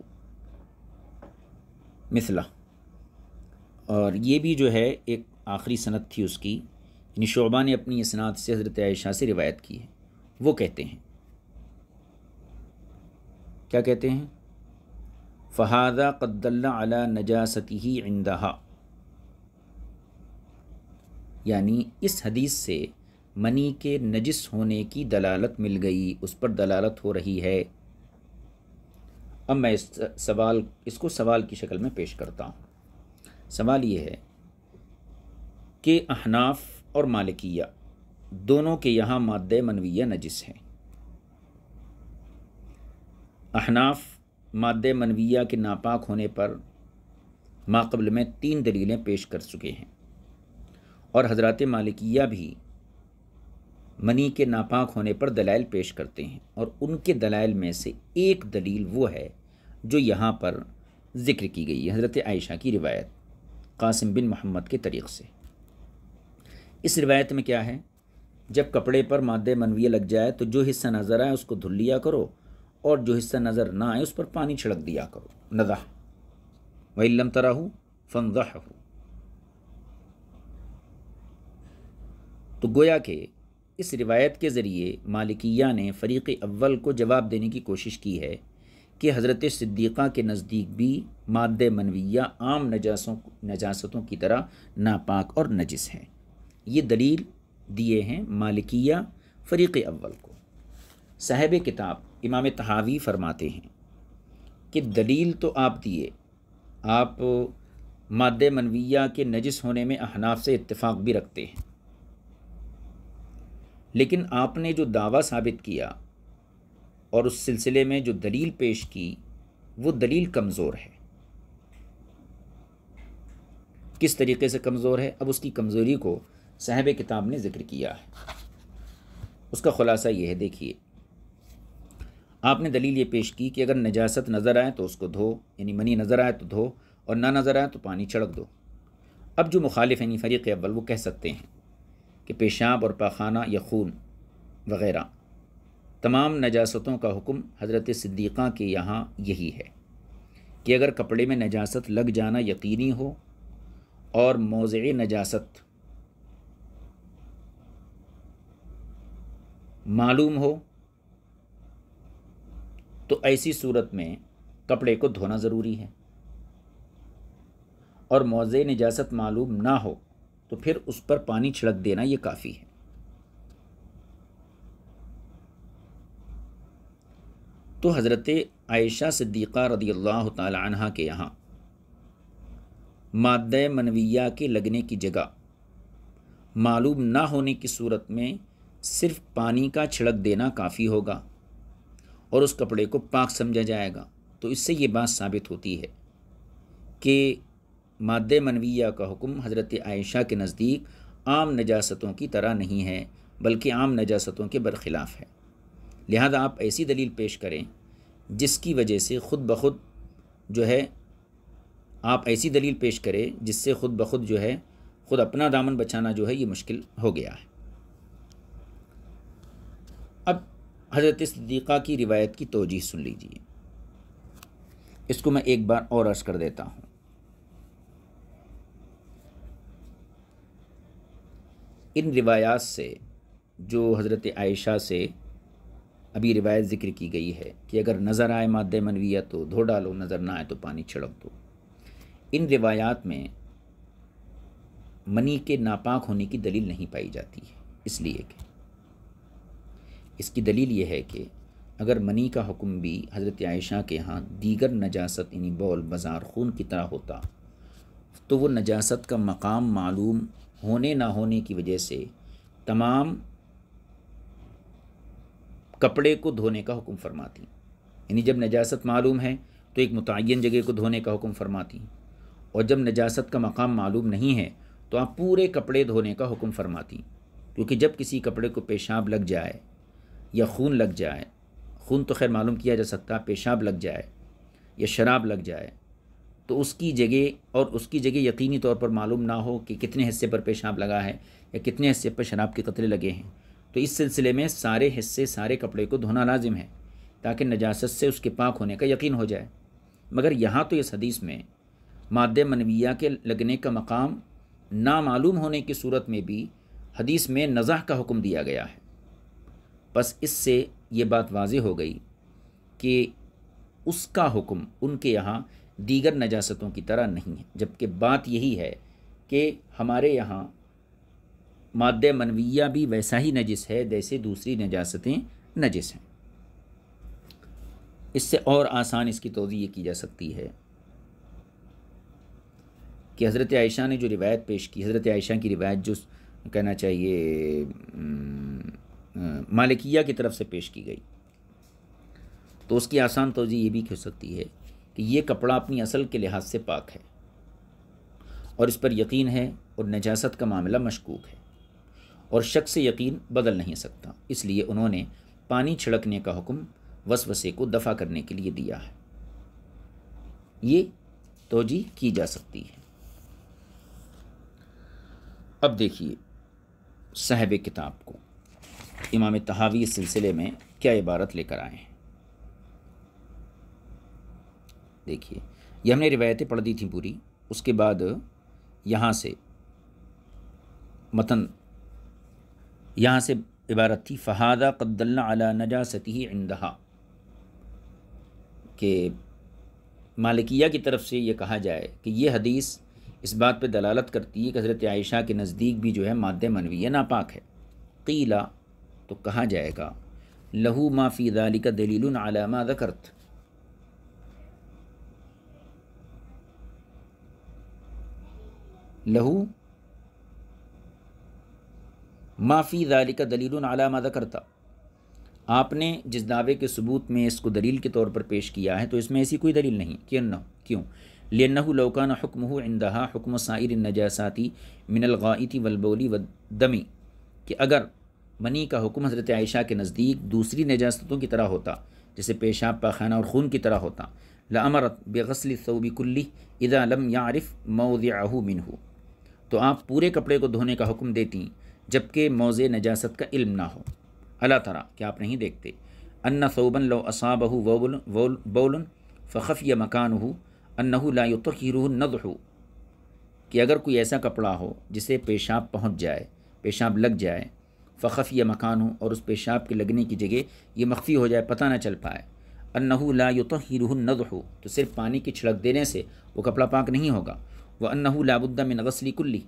मिसला और ये भी जो है एक आखिरी सनत थी उसकी यानी शोबा ने अपनी इसनाद से हज़रत आयशा से रिवायत की है वो कहते हैं क्या कहते हैं फ़हादा कद्दल्ला अला नजासती ही इंदहा यानी इस हदीस से मनी के नजिस होने की दलालत मिल गई उस पर दलालत हो रही है अब मैं इस सवाल इसको सवाल की शक्ल में पेश करता हूँ सवाल ये है कि अहनाफ और मालिकिया दोनों के यहाँ माद मनविया नजिस हैं अहनाफ माद मनविया के नापाक होने पर माकबल में तीन दलीलें पेश कर चुके हैं और हजरत मालिकिया भी मनी के नापाक होने पर दलाइल पेश करते हैं और उनके दलाइल में से एक दलील वो है जो यहाँ पर जिक्र की गई है हज़रत आयशा की रिवायत कासिम बिन मोहम्मद के तरीक़ से इस रिवायत में क्या है जब कपड़े पर मादे मनविया लग जाए तो जो हिस्सा नज़र आए उसको धुल लिया करो और जो हिस्सा नज़र ना आए उस पर पानी छिड़क दिया करो नदा वही लम हो फंजह हो तो गोया के इस रिवायत के ज़रिए मालिकिया ने फ़रीक़ अव्वल को जवाब देने की कोशिश की है कि हज़रत सिद्दीक़ा के नज़दीक भी माद मनविया आम नजासों नजासतों की तरह नापाक और नजिस हैं ये दलील दिए हैं मालिकिया फ़रीक़ अव्वल को साहब किताब इमाम तहावी फरमाते हैं कि दलील तो आप दिए आप माद मनविया के नजिस होने में अहनाफ से इतफ़ाक़ भी रखते हैं लेकिन आपने जो दावा साबित किया और उस सिलसिले में जो दलील पेश की वो दलील कमज़ोर है किस तरीके से कमज़ोर है अब उसकी कमज़ोरी को साहब किताब ने ज़िक्र किया है उसका ख़ुलासा यह है देखिए आपने दलील ये पेश की कि अगर नजासत नज़र आए तो उसको धो यानी मनी नज़र आए तो धो और ना नज़र आए तो पानी छड़क दो अब जो मुखालिफ यानी फ़रीक अव्वल वो कह सकते हैं कि पेशाब और पाखाना या खून वगैरह तमाम नजासतों का हुक्म हज़रत सिद्दीक़ा के यहाँ यही है कि अगर कपड़े में नजासत लग जाना यकीनी हो और मौज़ नजासत मालूम हो तो ऐसी सूरत में कपड़े को धोना ज़रूरी है और मौज़ निजात मालूम ना हो तो फिर उस पर पानी छिड़क देना ये काफ़ी है तो हज़रत आयशा सिद्दीक़ा रदी अल्लाह तह के यहाँ माद मनविया के लगने की जगह मालूम ना होने की सूरत में सिर्फ पानी का छिड़क देना काफ़ी होगा और उस कपड़े को पाक समझा जाएगा तो इससे ये बात साबित होती है कि माद मनविया का हुक्म हज़रत आयशा के नज़दीक आम नजासतों की तरह नहीं है बल्कि आम नजासतों के बरखिलाफ़ है लिहाजा आप ऐसी दलील पेश करें जिसकी वजह से ख़ुद ब खुद जो है आप ऐसी दलील पेश करें जिससे ख़ुद ब खुद जो है ख़ुद अपना दामन बचाना जो है ये मुश्किल हो गया है हज़रत सदीक़ा की रिवायत की तोजी सुन लीजिए इसको मैं एक बार और अर्ज़ कर देता हूँ इन रिवायात से जो हज़रत आयशा से अभी रिवायत ज़िक्र की गई है कि अगर नज़र आए माद मनविया तो धो डालो नज़र ना आए तो पानी छिड़क दो इन रिवायात में मनी के नापाक होने की दलील नहीं पाई जाती है इसलिए कि इसकी दलील ये है कि अगर मनी का हुक्म भी हज़रत आयशा के यहाँ दीगर नजास्त यानी बॉल बाज़ार खून की तरह होता तो वो नजास्त का मकाम मालूम होने ना होने की वजह से तमाम कपड़े को धोने का हुक्म फरमाती यानी जब नजास्त मालूम है तो एक मुतन जगह को धोने का हुक्म फरमाती और जब नजास्त का मकाम मालूम नहीं है तो आप पूरे कपड़े धोने का हुक्म फरमाती क्योंकि जब किसी कपड़े को पेशाब लग जाए या खून लग जाए खून तो खैर मालूम किया जा सकता है पेशाब लग जाए या शराब लग जाए तो उसकी जगह और उसकी जगह यकीनी तौर पर मालूम ना हो कि कितने हिस्से पर पेशाब लगा है या कितने हिस्से पर शराब के कतरे लगे हैं तो इस सिलसिले में सारे हिस्से सारे कपड़े को धोना लाजिम है ताकि नजास्त से उसके पाक होने का यकीन हो जाए मगर यहाँ तो इस हदीस में माद मनविया के लगने का मकाम नामालूम होने की सूरत में भी हदीस में नजा का हुक्म दिया गया है बस इससे ये बात वाज हो गई कि उसका हुक्म उनके यहाँ दीगर नजास्तों की तरह नहीं है जबकि बात यही है कि हमारे यहाँ माद मनविया भी वैसा ही नजिस है जैसे दूसरी नजास्तें नजिस हैं इससे और आसान इसकी तोज़ी की जा सकती है कि हज़रत आयशा ने जो रिवायत पेश की हज़रत आयशा की रिवायत जो कहना चाहिए हाँ, मालिकिया की तरफ से पेश की गई तो उसकी आसान तोजी ये भी हो सकती है कि ये कपड़ा अपनी असल के लिहाज से पाक है और इस पर यकीन है और नजास्त का मामला मशकूक है और शक से यकीन बदल नहीं सकता इसलिए उन्होंने पानी छिड़कने का हुक्म वसवसे को दफ़ा करने के लिए दिया है ये तोजी की जा सकती है अब देखिए साहब किताब को इमाम तहावी इस सिलसिले में क्या इबारत लेकर आए हैं देखिए यह हमने रिवायतें पढ़ दी थी पूरी उसके बाद यहाँ से मतन यहाँ से इबारत थी फ़हादा कद्दल्ला अला सती इंदहा के मालिकिया की तरफ से ये कहा जाए कि ये हदीस इस बात पे दलालत करती है कि हज़रत आयशा के नज़दीक भी जो है माद मनवी नापाक है कीला तो कहा जाएगा लहू माफ़ी दालिका दलील आलामा दकर्त लहू माफ़ी दालिका दलील आलामा दकर्ता आपने जिस दावे के सबूत में इसको दलील के तौर पर पेश किया है तो इसमें ऐसी कोई दलील नहीं क्यों न क्यों लेनहु लौकान हुक्म इंदहा हुक्म साइर नजासाती गाइती वलबोली व दमी कि अगर मनी का हुक्म हज़रत आयशा के नज़दीक दूसरी नजास्तों की तरह होता जैसे पेशाब पाखाना और खून की तरह होता लामरत बेगसल सऊबिकुल्ली इदा लम यारिफ मौज़ हो तो आप पूरे कपड़े को धोने का हुक्म देती जबकि मौज़ नजास्त का इल्म ना हो अला तरा क्या आप नहीं देखते अन्ना सोबन लो असाबहू वोल बोलन फ़ख़फ़ या मकान हो अन्नहू लायुतरू नद हो कि अगर कोई ऐसा कपड़ा हो जिसे पेशाब पहुँच जाए पेशाब लग जाए फ़खफ़ या मकान हो और उस पेशाब के लगने की जगह ये मख्फी हो जाए पता ना चल पाए अन्नहू ला युतहिरह नज़ हो तो सिर्फ पानी की छिड़क देने से वो कपड़ा पाक नहीं होगा वह अन्नहू लाबुद्दा में नगसली कुल्ली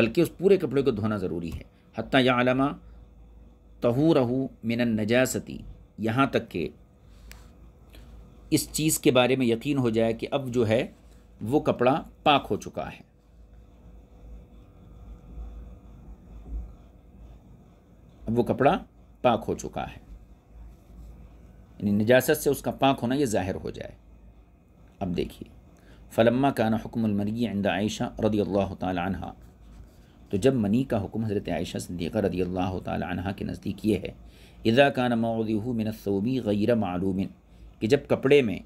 बल्कि उस पूरे कपड़े को धोना ज़रूरी है हती या आलमा रहू मिन नजासती यहाँ तक के इस चीज़ के बारे में यकीन हो जाए कि अब जो है वो कपड़ा पाक हो चुका है अब वो कपड़ा पाक हो चुका है यानी निजासत से उसका पाक होना ये ज़ाहिर हो जाए अब देखिए फ़लम्मा काना हुक्मरगी अंद आयशा रदी अल्लाह तहा तो जब मनी का हुक्म हज़रत आयशा सदीक़ा रदी अल्लाह तह के नज़दीक ये है इज़ा कान मौदू मिनसूबी गैर मालूम कि जब कपड़े में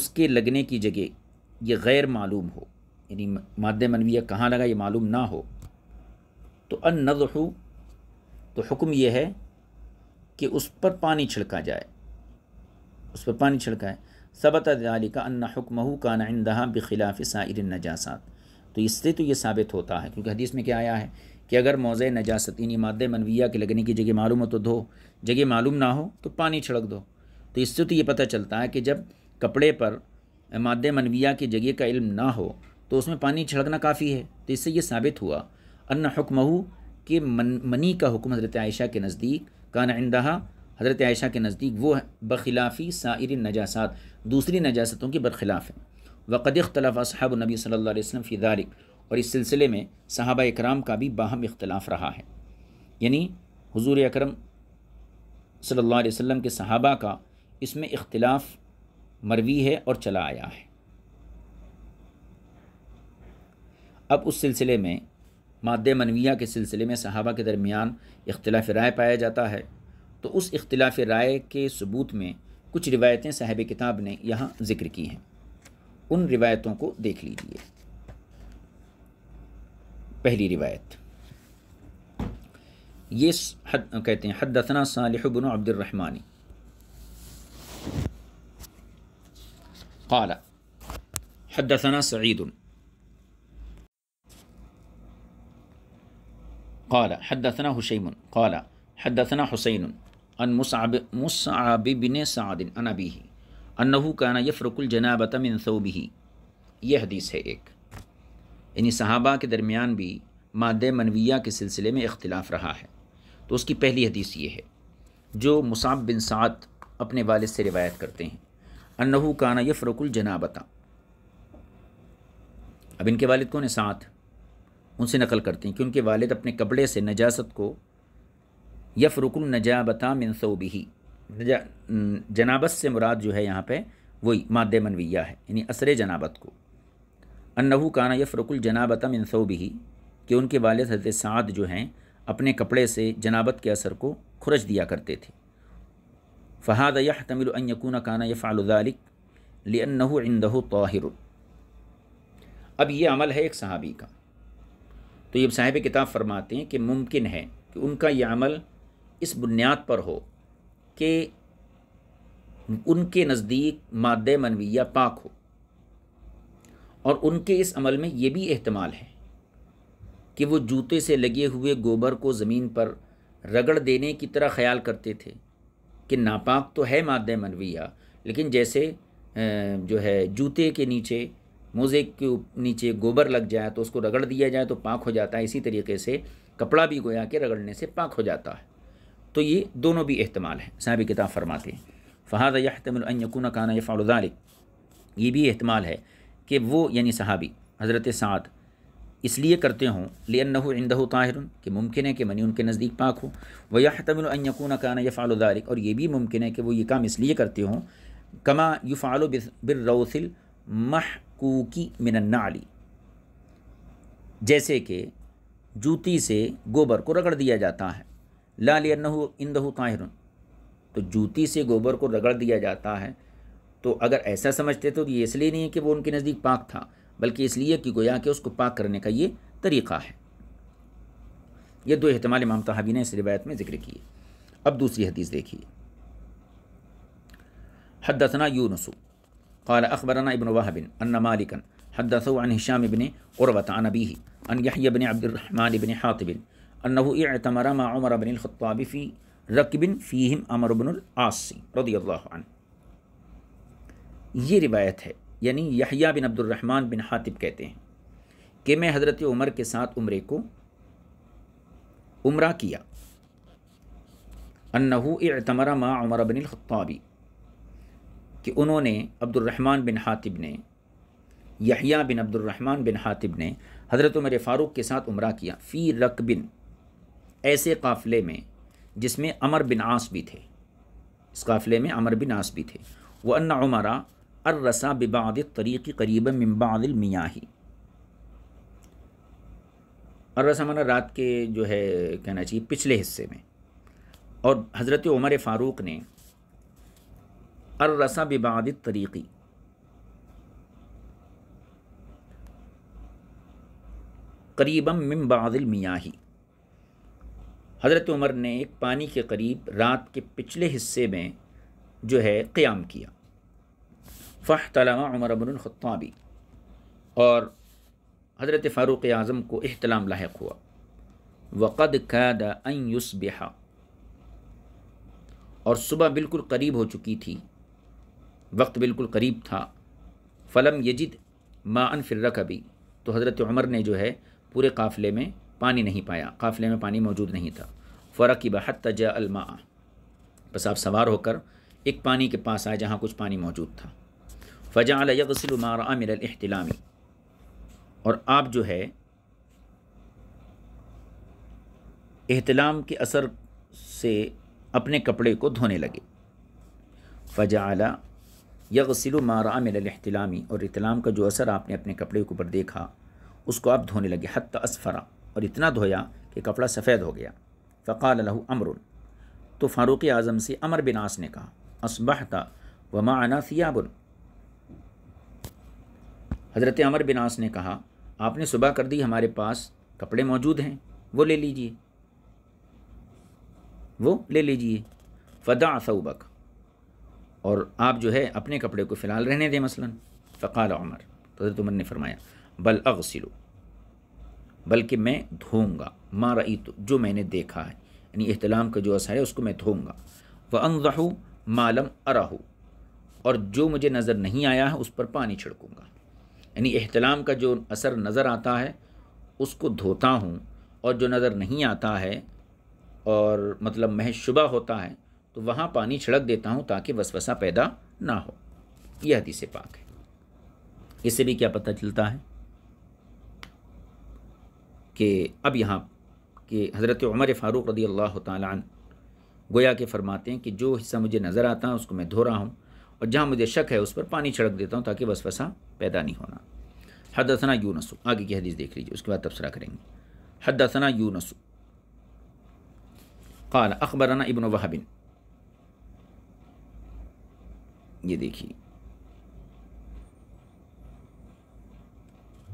उसके लगने की जगह ये गैर मालूम हो यानी माद मनविया कहाँ लगा ये मालूम ना हो तो अन नज़ु तो हुक्म यह है कि उस पर पानी छिड़का जाए उस पर पानी छिड़काए सबत अली का अन्ना हुक्महू का नंदा बिखिलाफ सार नजासात तो इससे तो ये साबित होता है क्योंकि हदीस में क्या आया है कि अगर मौज़ नजासत इन मादा मनविया के लगने की जगह मालूम हो तो धो जगह मालूम ना हो तो पानी छिड़क दो तो इससे तो ये पता चलता है कि जब कपड़े पर माद मनविया की जगह का इल्म ना हो तो उसमें पानी छिड़कना काफ़ी है तो इससे ये साबित हुआ अन्न हुक्महू कि मन मनी का हुक्म हज़रत आयशा के नज़दीक का आइंदा हज़रत आयशा के नज़दीक वो बखिलाफ़ी साइर नजासात दूसरी नजासतों के बरखिलाफ़ हैं वक़द अख्तलाफ असहाब नबी सल्ला वसम फ़िदारिक और इस सिलसिले में सहाबा इकराम का भी बाहम इख्तलाफ रहा है यानी हजूर अक्रम सल्ला वसम के सहाबा का इसमें इख्तलाफ मरवी है और चला आया है अब उस सिलसिले में मादे मनविया के सिलसिले में सहाबा के दरमियान इख्तलाफ राय पाया जाता है तो उस इख्तलाफ राय के सबूत में कुछ रिवायतें साहब किताब ने यहाँ ज़िक्र की हैं उन रिवायतों को देख लीजिए पहली रिवायत ये हद कहते हैं हदसना सालिहबन अब्दुलरहमानी काला हदसना सईदन قال حدثنا هشيم قال حدثنا حسين عن مصعب مصعب بن سعد عن أبيه أنه كان يفرق الجنابة من ثوبه यह हदीस है एक यानी सहाबा के दरमियान भी माद मनविया के सिलसिले में इख्तिलाफ़ रहा है तो उसकी पहली हदीस ये है जो मुसाब बिन सात अपने वालद से रिवायत करते हैं अन्नहू काना यफ़रकुल जनाबता अब इनके वालिद कौन है सात उनसे नकल करती हैं कि उनके वालिद अपने कपड़े से नजासत को यफ रुकन नजाबता मनसूबी नजा जनाबत से मुराद जो है यहाँ पे वही माद मनविया है यानी असर जनाबत को अनहू काना यफ रुकुल जनाबता ही कि उनके वालद हजरत साद जो हैं अपने कपड़े से जनाबत के असर को खुरच दिया करते थे फ़हाद यह तमिल यकून काना फ़ालदालिक लियनहू इंदहू तोहिर अब ये अमल है एक सहाबी का तो ये साहिब किताब फरमाते हैं कि मुमकिन है कि उनका यह अमल इस बुनियाद पर हो कि उनके नज़दीक माद मनविया पाक हो और उनके इस अमल में ये भी अहतमाल है कि वो जूते से लगे हुए गोबर को ज़मीन पर रगड़ देने की तरह ख्याल करते थे कि नापाक तो है माद मनविया लेकिन जैसे जो है जूते के नीचे मोज़े के नीचे गोबर लग जाए तो उसको रगड़ दिया जाए तो पाक हो जाता है इसी तरीके से कपड़ा भी गोया के रगड़ने से पाक हो जाता है तो ये दोनों भी अहतमाल है साहब किताब फरमाते हैं फ़हाद यहतमकून काना फ़ालदारिक ये भी अहतमाल है कि वो यानी सहाबी हज़रत साद इसलिए करते हों लेन ताहिर कि मुमकिन है कि मनी उनके नज़दीक पाक हो वह तमिलकून काना या फ़ालदारिक और ये भी मुमकिन है कि वो ये काम इसलिए करते हों कमा यू फ़ालो रौसिल महकूकी मिनन्नाली जैसे कि जूती से गोबर को रगड़ दिया जाता है लाल अन्नहु इंदहु ताहिर तो जूती से गोबर को रगड़ दिया जाता है तो अगर ऐसा समझते तो ये इसलिए नहीं है कि वो उनके नज़दीक पाक था बल्कि इसलिए कि गोया के उसको पाक करने का ये तरीक़ा है ये दो अहतमाल इमाम तहाबी ने इस रिवायत में जिक्र किए अब दूसरी हदीस देखिए हदसना यूनसू قال أخبرنا ابن وهب أن مالكا حدثوا عن هشام بن قربة عن أبيه عن يحيى بن عبد الرحمن بن حاطب أنه اعتمر مع عمر بن الخطاب في ركب فيهم عمر بن العاص رضي الله عنه روایت ہے یعنی يحيى بن عبد الرحمن بن حاطب کہتے ہیں کہ میں حضرت عمر کے ساتھ عمرے کو عمرہ کیا अन्नहू اعتمر ما عمر بن ख़त्ताबी कि उन्होंने अब्दुलरहमान बिन हातिब ने यहिया बिन अब्दुलरहमान बिन हातिब ने हज़रत उमर फ़ारूक के साथ उम्र किया फ़ी रक बिन ऐसे काफ़िले में जिसमें अमर बिन आस भी थे इस काफ़िले में अमर बिन आस भी थे व अन्ना उमरा अर्रसा बिबाद तरीक़ी करीब मिम्बादिलमियाही अर्रसा मना रात के जो है कहना चाहिए पिछले हिस्से में और हज़रत उमर फ़ारूक ने अर्रसा बिबाद तरीक़ी करीबम मिम बादल मियाही हज़रत उमर ने एक पानी के करीब रात के पिछले हिस्से में जो है क़्याम किया फ़ाह तलामा उमर अबनख़ाबी और हज़रत फ़ारूक़ आज़म को अहतलाम लाक हुआ वक़द कैद अयुस बेहा और सुबह बिल्कुल करीब हो चुकी थी वक्त बिल्कुल करीब था फ़लम यजिद माअन फिर्र कभी तो हज़रत उमर ने जो है पूरे काफ़िले में पानी नहीं पाया काफ़िले में पानी मौजूद नहीं था फ़र्क की बहत तजा अलमा बस आप सवार होकर एक पानी के पास आए जहाँ कुछ पानी मौजूद था फ़जा यगसिल मारा मिरल और आप जो है अहतलाम के असर से अपने कपड़े को धोने लगे फ़जा मारा मिल मारामिलहतलामी और इतलाम का जो असर आपने अपने कपड़े के ऊपर देखा उसको आप धोने लगे हत असफरा और इतना धोया कि कपड़ा सफ़ेद हो गया फ़काल लहू अमर तो फ़ारूक़ आज़म से अमर बिनास ने कहा असबहता व माना सियाबुल हज़रत अमर बिनास ने कहा आपने सुबह कर दी हमारे पास कपड़े मौजूद हैं वो ले लीजिए वो ले लीजिए फ़दा सऊबक और आप जो है अपने कपड़े को फ़िलहाल रहने दें मसलन फ़काल उमर तो हजरत उमर ने फरमाया बल अगसिलो बल्कि मैं धोऊँगा माँ रई तो जो मैंने देखा है यानी अहतलाम का जो असर है उसको मैं धोऊँगा व रहू मालम अराहू और जो मुझे नज़र नहीं आया है उस पर पानी छिड़कूँगा यानी अहतलाम का जो असर नज़र आता है उसको धोता हूँ और जो नज़र नहीं आता है और मतलब महज शुबा होता है तो वहाँ पानी छिड़क देता हूँ ताकि वसवसा पैदा ना हो यह हदीस पाक है इससे भी क्या पता चलता है कि अब यहाँ कि हज़रत उमर फ़ारूक रदी अल्लाह तन गोया के फरमाते हैं कि जो हिस्सा मुझे नज़र आता है उसको मैं धो रहा हूँ और जहाँ मुझे शक है उस पर पानी छिड़क देता हूँ ताकि वसवसा पैदा नहीं होना हदसना नसु आगे की हदीस देख लीजिए उसके बाद तबसरा करेंगे हदसना नसु काल अखबराना इबन वहाबिन ये देखिए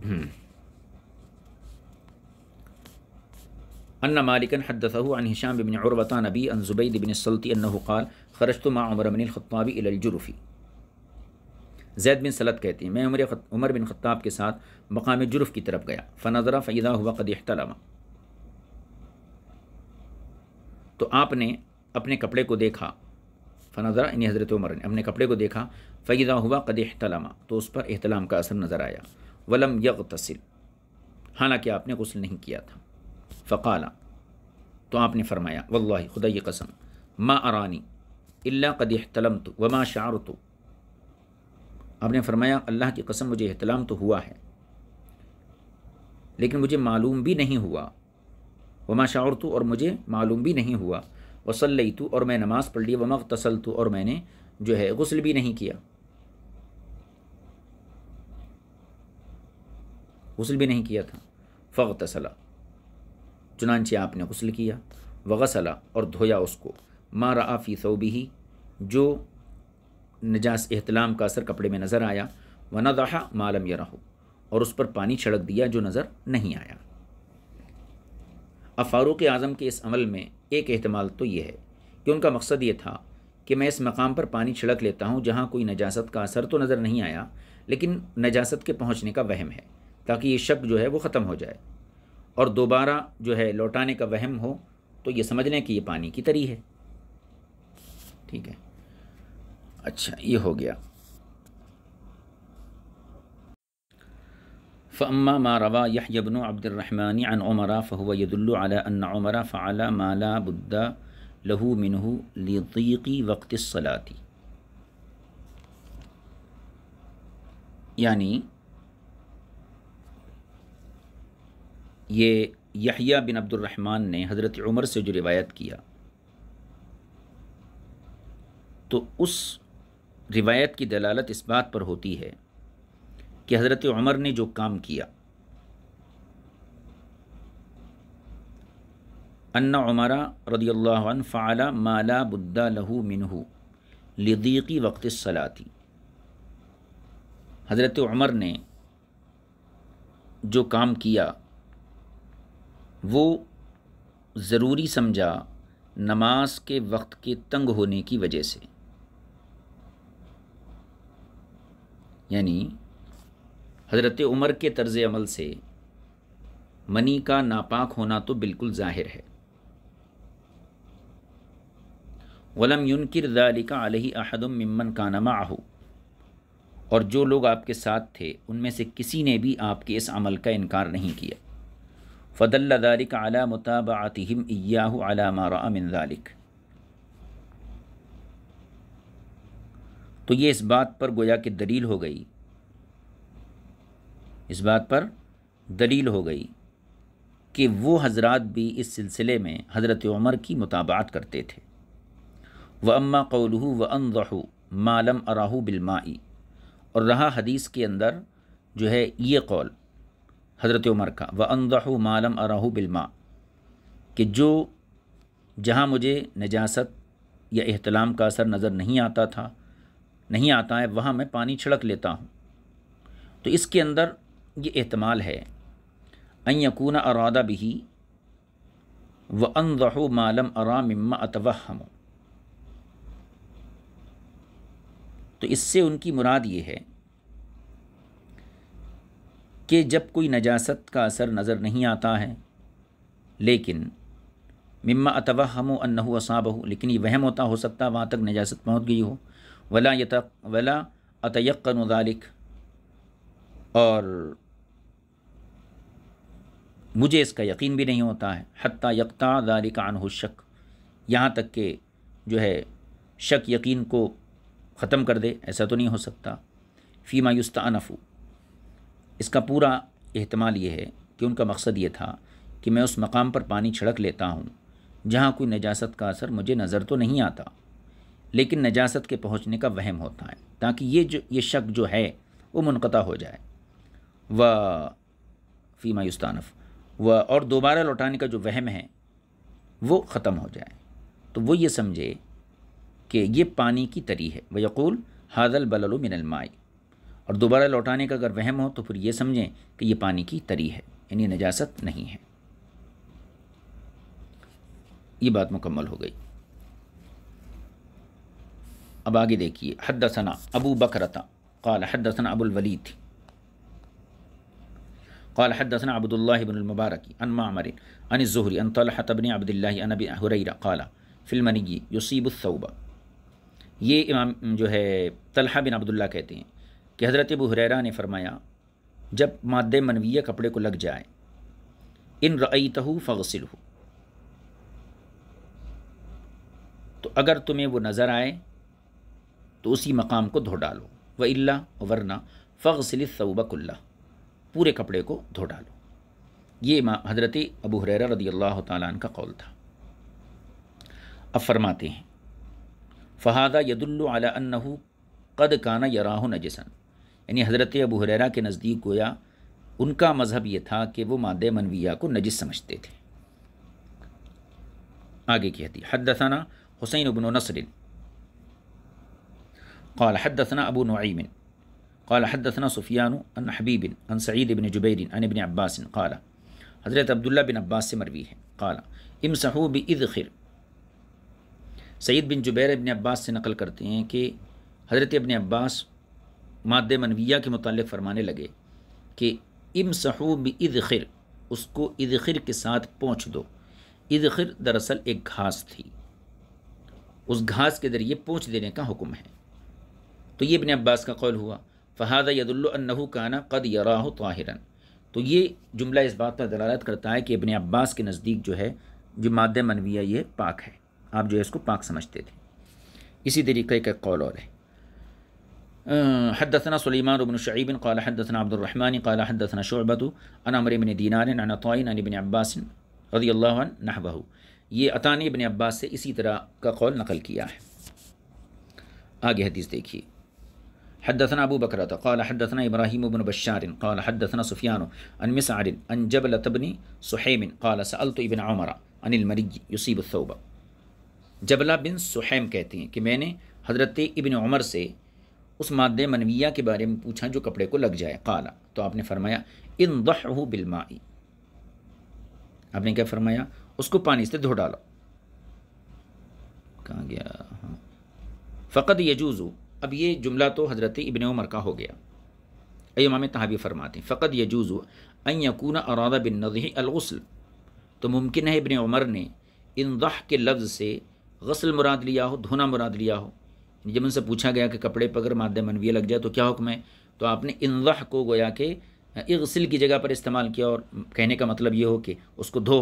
हम्म। अन मालिकन हदसहू अन हिशाम बिन औरबता नबी अन ज़ुबैद बिन सल्ती अन्नकाल खरज तो माँ उमर बिन ख़त्ताबी इलजुरफ़ी जैद बिन सलत कहती हैं मैं उमर खत, उमर बिन ख़त्ताब के साथ मकाम जुर्फ़ की तरफ गया फ़नज़रा फ़ैदा हुआ कदीतलामा तो आपने अपने कपड़े को देखा फनाजरा इन हज़रत उमर ने हमने कपड़े को देखा फ़ैदा हुआ कद अहतलामा तो उस पर अहतलाम का असर नज़र आया वलम यक तसिल हालाँकि आपने गसल नहीं किया था फ़काला तो आपने फ़रमाया वल्ल खुदा ये कसम मा अरानी अल्ला कद अहतलम तो वमा शार तो आपने फ़रमाया अल्लाह की कसम मुझे अहतलाम तो हुआ है लेकिन मुझे मालूम भी नहीं हुआ वमा शार तो और मुझे मालूम भी नहीं हुआ वसल्लई तू और मैं नमाज़ पढ़ ली वमक तसल तू और मैंने जो है गसल भी नहीं किया गसल भी नहीं किया था फ़ग तसला चुनानचे आपने गसल किया वसला और धोया उसको मारा आफ़ी ही जो नजास अहतलाम का असर कपड़े में नज़र आया वना दहा मालम यह रहो और उस पर पानी छिड़क दिया जो नज़र नहीं आया अब फ़ारूक आज़म के इस अमल में एक अहतमाल तो ये है कि उनका मकसद ये था कि मैं इस मकाम पर पानी छिड़क लेता हूँ जहाँ कोई नजासत का असर तो नज़र नहीं आया लेकिन नजास्त के पहुँचने का वहम है ताकि ये शक जो है वो ख़त्म हो जाए और दोबारा जो है लौटाने का वहम हो तो ये समझ लें कि ये पानी की तरी है ठीक है अच्छा ये हो गया फ़म्मा मा रवा यह बन अब्दुलरहमानी अन उमरा फ़हुआ यदुल्लु अला अन उमरा फ़ाला माला बुद्दा लहू मिनहू लतीकी वक्त सलाती यानी ये यहिया बिन अब्दुलरहमान ने हज़रत उमर से जो रिवायत किया तो उस रिवायत की दलालत इस बात पर होती है कि हज़रत उमर ने जो काम किया अन्ना उमरा अल्लाह फ़ाला माला बुद्दा लहू मिनहू लदीकी वक्त सलाती हज़रत उमर ने जो काम किया वो ज़रूरी समझा नमाज के वक्त के तंग होने की वजह से यानी हज़रत उमर के तर्ज़ अमल से मनी का नापाक होना तो बिल्कुल ज़ाहिर है वलम युनकिर दालिका अलही अहदम ममन कानमा आहू और जो लोग आपके साथ थे उनमें से किसी ने भी आपके इस अमल का इनकार नहीं किया फ़दल दालिक अला मुताबातिम इयाह अला मारा मिन दालिक तो ये इस बात पर गोया कि दलील हो गई इस बात पर दलील हो गई कि वो हजरत भी इस सिलसिले में हज़रत उमर की मुताबात करते थे व अम्मा कौलू व रहू मालम अराहू बिलमाई और रहा हदीस के अंदर जो है ये कौल हज़रत उमर का व अन रहू मालम अराहू बिलमा कि जो जहाँ मुझे नजासत या अहतलाम का असर नज़र नहीं आता था नहीं आता है वहाँ मैं पानी छिड़क लेता हूँ तो इसके अंदर ये एहतमाल है अन यकून अरादा बिही व अनजहो मालम अरा मम्मा अतवहम तो इससे उनकी मुराद ये है कि जब कोई नजासत का असर नज़र नहीं आता है लेकिन अतवा मम्मा अतवहम अन्नहु असाबहू लेकिन ये वहम होता हो सकता वहाँ तक नजासत पहुँच गई हो वला यत वला अतयक़न दालिक और मुझे इसका यकीन भी नहीं होता है हती यकता दारिक हो शक यहाँ तक के जो है शक यकीन को ख़त्म कर दे ऐसा तो नहीं हो सकता फ़ीमा युस्तानफ़ू इसका पूरा अहतमाल ये है कि उनका मकसद ये था कि मैं उस मकाम पर पानी छिड़क लेता हूँ जहाँ कोई नजास्त का असर मुझे नज़र तो नहीं आता लेकिन नजास्त के पहुँचने का वहम होता है ताकि ये जो ये शक जो है वो मुनक़ा हो जाए व फ़ीमा युस्तानफ़ वह और दोबारा लौटाने का जो वहम है वो ख़त्म हो जाए तो वो ये समझे कि ये पानी की तरी है व यकूल हादल बललु मिनलमाई और दोबारा लौटाने का अगर वहम हो तो फिर ये समझें कि ये पानी की तरी है यानी नजासत नहीं है ये बात मुकम्मल हो गई अब आगे देखिए हद अबू बकरता काल हद सना थी قال حدثنا عبد الله بن المبارك عن معمر عن الزهري عن طلحة بن عبد الله عن أبي هريرة قال في المني يصيب الثوبة ये इमाम जो है तलहा बिन अब्दुल्ला कहते हैं कि हज़रत अबू हुरैरा ने फरमाया जब माद मनविया कपड़े को लग जाए इन रईतहू फ़गसिल तो अगर तुम्हें वो नज़र आए तो उसी मकाम को धो डालो व इल्ला वरना फ़गसिल तौबकुल्ला पूरे कपड़े को धो डालो ये हज़रत अबू हुरैरा रदी अल्लाह तन का कौल था अब फरमाते हैं फ़हादा यदुल्लु कद काना यराह नजसन यानी हज़रत अबू हुरैरा के नज़दीक गोया उनका मज़हब ये था कि वो माद मनविया को नजिस समझते थे आगे की हती हदसाना हुसैन अबन नसरिन कौल दसना अबू नईमिन قال حدثنا سفيان عن حبيب عن سعيد بن جبير عن ابن عباس قال हज़रत अब्दुल्ला बिन अब्बास से मरवी है काला इम सहू भी इद खिर सईद बिन जुबैर इबन अब्बास से नकल करते हैं कि हज़रत इबन अब्बास माद मनविया के मुतल फरमाने लगे कि इम सहू भी इद खिर उसको इद खिर के साथ पहुँच दो इद खिर दरअसल एक घास थी उस घास के ज़रिए पहुँच देने का हुक्म है तो ये इबन अब्बास का कौल हुआ फ़हादा यदुल्लाकाना कद यराह ताहिरन तो ये जुमला इस बात पर दलालत करता है कि इबन अब्बास के नज़दीक जो है जो माद मनविया ये पाक है आप जो है इसको पाक समझते थे इसी तरीके का कौल और है हदसना सलीमान उबन शईबिन काला हदसना अब्दुलरहमानी काला हदसना शोबत अनामर बिन दीनार अनातोन अली अब्बास रदी अल्लाह नहबहू ये अतानी बिन अब्बास से इसी तरह का कौल नकल किया है आगे हदीस देखिए حدثنا أبو بكرة قال حدثنا إبراهيم بن بشار قال حدثنا سفيان عن مسعر عن جبلة بن سحيم قال سألت ابن عمر عن المري يصيب الثوب जबला बिन सुहैम कहते हैं कि मैंने हज़रत इबन उमर से उस माद मनविया के बारे में पूछा जो कपड़े को लग जाए काला तो आपने फरमाया इन दहू बिलमाई आपने क्या फरमाया उसको पानी से धो डालो कहाँ गया हाँ फ़कत यजूज़ अब ये जुमला तो हज़रत इबन उमर का हो गया इमाम तहाबी फरमाते हैं फ़कत यजूज़ अन यकून अरादा बिन नज़ी अलगसल तो मुमकिन है इबन उमर ने इन दह के लफ्ज़ से गसल मुराद लिया हो धोना मुराद लिया हो जब उनसे पूछा गया कि कपड़े पगर माद मनविया लग जाए तो क्या हुक्म है तो आपने इन दह को गोया के इसल की जगह पर इस्तेमाल किया और कहने का मतलब ये हो कि उसको धो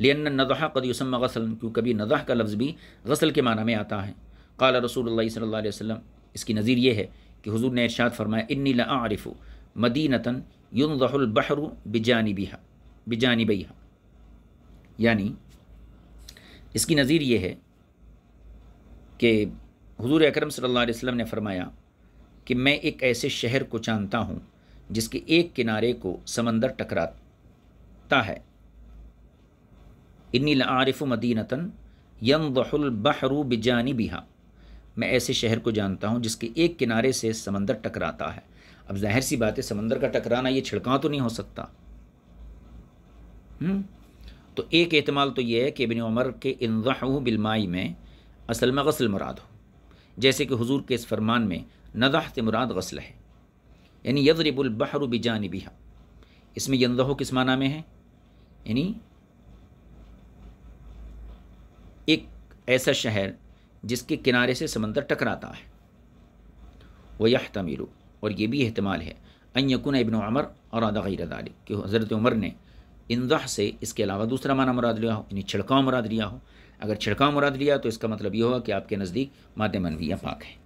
लेन नजहा कद गसल क्यों कभी नदह का लफ्ज़ भी गसल के माना में आता है काला रसूल सल्ला वसम इसकी नज़ीर यह है कि हजूर ने इर्शाद फरमाया इन्नी लारफ़ मदीनतन युनबहर बिजानी बिहा बिजानी बहा यानी इसकी नज़ीर यह है कि हजूर अक्रम सल्ला वसम ने फरमाया कि मैं एक ऐसे शहर को जानता हूँ जिसके एक किनारे को समंदर टकराता है इन्नी लारफ़ मदीनतन यम बहरु बिजानी बिहा मैं ऐसे शहर को जानता हूँ जिसके एक किनारे से समंदर टकराता है अब जाहिर सी बात है समंदर का टकराना ये छिड़काव तो नहीं हो सकता हुँ? हम्म? तो एक एतमाल तो ये है कि इबन उमर के इन्ज़ाह बिलमाई में असल में गसल मुराद हो जैसे कि हुजूर के इस फरमान में नदाहत मुराद गसल है यानी यदरबुलबहर बिजानबिहा इसमें यंदहो किस माना में है यानी एक ऐसा शहर जिसके किनारे से समंदर टकराता है वह तमीरू और ये भी अहतमाल है अयकुन इबन अमर और अदा कि हज़रत उमर ने इंजह से इसके अलावा दूसरा माना मुराद लिया हो यानी छिड़काव मुराद लिया हो अगर छिड़काव मुराद लिया तो इसका मतलब ये होगा कि आपके नज़दीक माद मनविया पाक है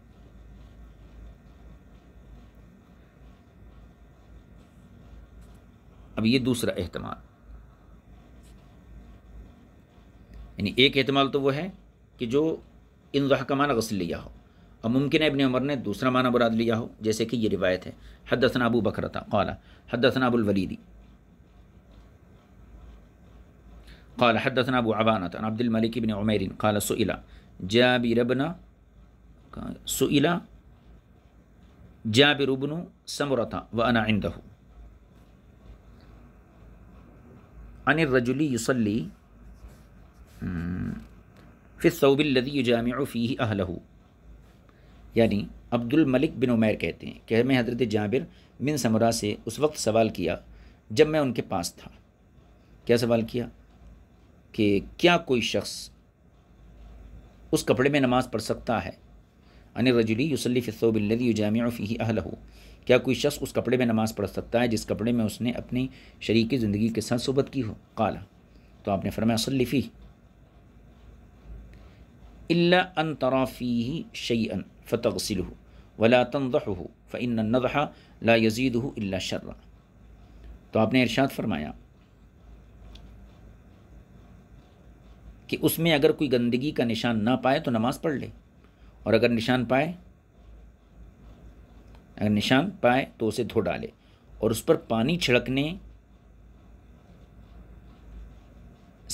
अब ये दूसरा अहतमाल यानी एक अहतमाल तो वो है कि जो इंदह का माना गसल लिया हो और मुमकिन है इबन उमर ने दूसरा माना मुराद लिया हो जैसे कि ये रिवायत है हदसना अबू बकर قال حدثنا ابو अबुलवलीदी قال حدثنا أبو عوانة عن عبد الملک بن عمیر قال سئل جابر بن سئل جابر بن سمرة وأنا عنده عن الرجل يصلي फिर लदी जाम फ़ी हो यानी अब्दुल मलिक बिन उमैर कहते हैं कि मैं हज़रत जाबिर बिन समरा से उस वक्त सवाल किया जब मैं उनके पास था क्या सवाल किया कि क्या कोई शख्स उस कपड़े में नमाज़ पढ़ सकता है अन रजुली यूसली फ़िसौबिल्लदी जाम फ़ी अहलहू क्या कोई शख्स उस कपड़े में नमाज़ पढ़ सकता है जिस कपड़े में उसने अपनी शरीक ज़िंदगी के साथ सोबत की हो काला तो आपने फरमाया सल्लिफ़ी इल्ला अन तराफ़ी शैअन फ़तगसिल वला तनजह फ़िन नजहा ला यजीद इल्ला शर्रा तो आपने इरशाद फरमाया कि उसमें अगर कोई गंदगी का निशान ना पाए तो नमाज़ पढ़ ले और अगर निशान पाए अगर निशान पाए तो उसे धो डाले और उस पर पानी छिड़कने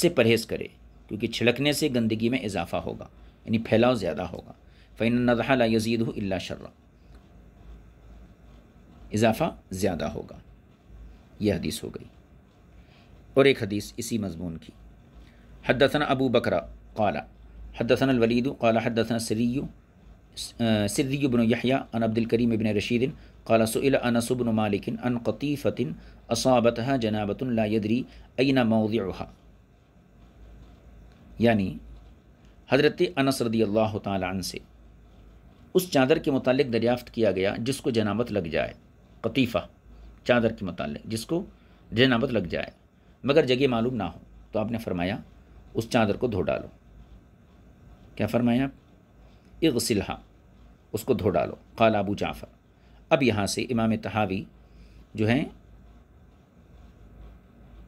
से परहेज़ करे क्योंकि छिड़कने से गंदगी में इजाफ़ा होगा یعنی يعني پھیلاؤ زیادہ ہوگا فعین النضح لا یزید الا شر اضافہ زیادہ ہوگا یہ حدیث ہو گئی اور ایک حدیث اسی مضمون کی حدثنا ابو بکرہ قال حدثنا الولید قال حدثنا سری سری بن یحییٰ عن عبد الکریم بن رشید قال سئل انس بن مالک عن قطیفة اصابتها جنابت لا یدری این موضعها یعنی हज़रत अनस रदी अल्लाह तन से उस चादर के मतलब दरियाफ़त किया गया जिसको जनाबत लग जाए कतीफ़ा चादर के मतलब जिसको जनाबत लग जाए मगर जगह मालूम ना हो तो आपने फरमाया उस चादर को धो डालो क्या फरमाया आप उसको धो डालो काल आबू जाफ़र अब यहाँ से इमाम तहावी जो हैं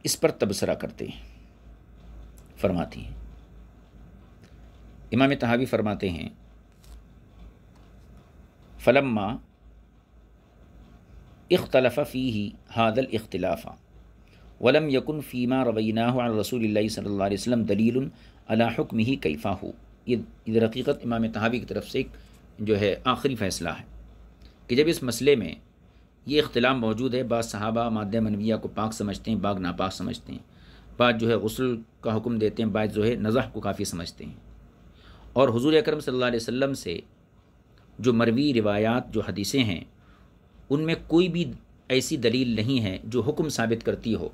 इस पर तबसरा करते हैं फरमाती हैं इमाम तहावी फरमाते हैं फ़लम्मा इख्तलफ़ फ़ी ही हादल इख्तिलाफ़ा वलम यकुन फ़ीमा रवीना रसूल सल्ला दलील अलाहुकम ही कैफ़ा हो ये इधर हकीक़त इमाम तहावी की तरफ से एक जो है आखिरी फ़ैसला है कि जब इस मसले में ये इख्तलाम मौजूद है बाद सहाबा माद मनविया को पाक समझते हैं बाग नापाक समझते हैं बाद जो है गसल का हुक्म देते हैं बाद जो है नज़ह को काफ़ी समझते हैं और हुजूर अकरम सल्लल्लाहु अलैहि वसल्लम से जो मरवी रिवायात जो हदीसें हैं उनमें कोई भी ऐसी दलील नहीं है जो हुक्म साबित करती हो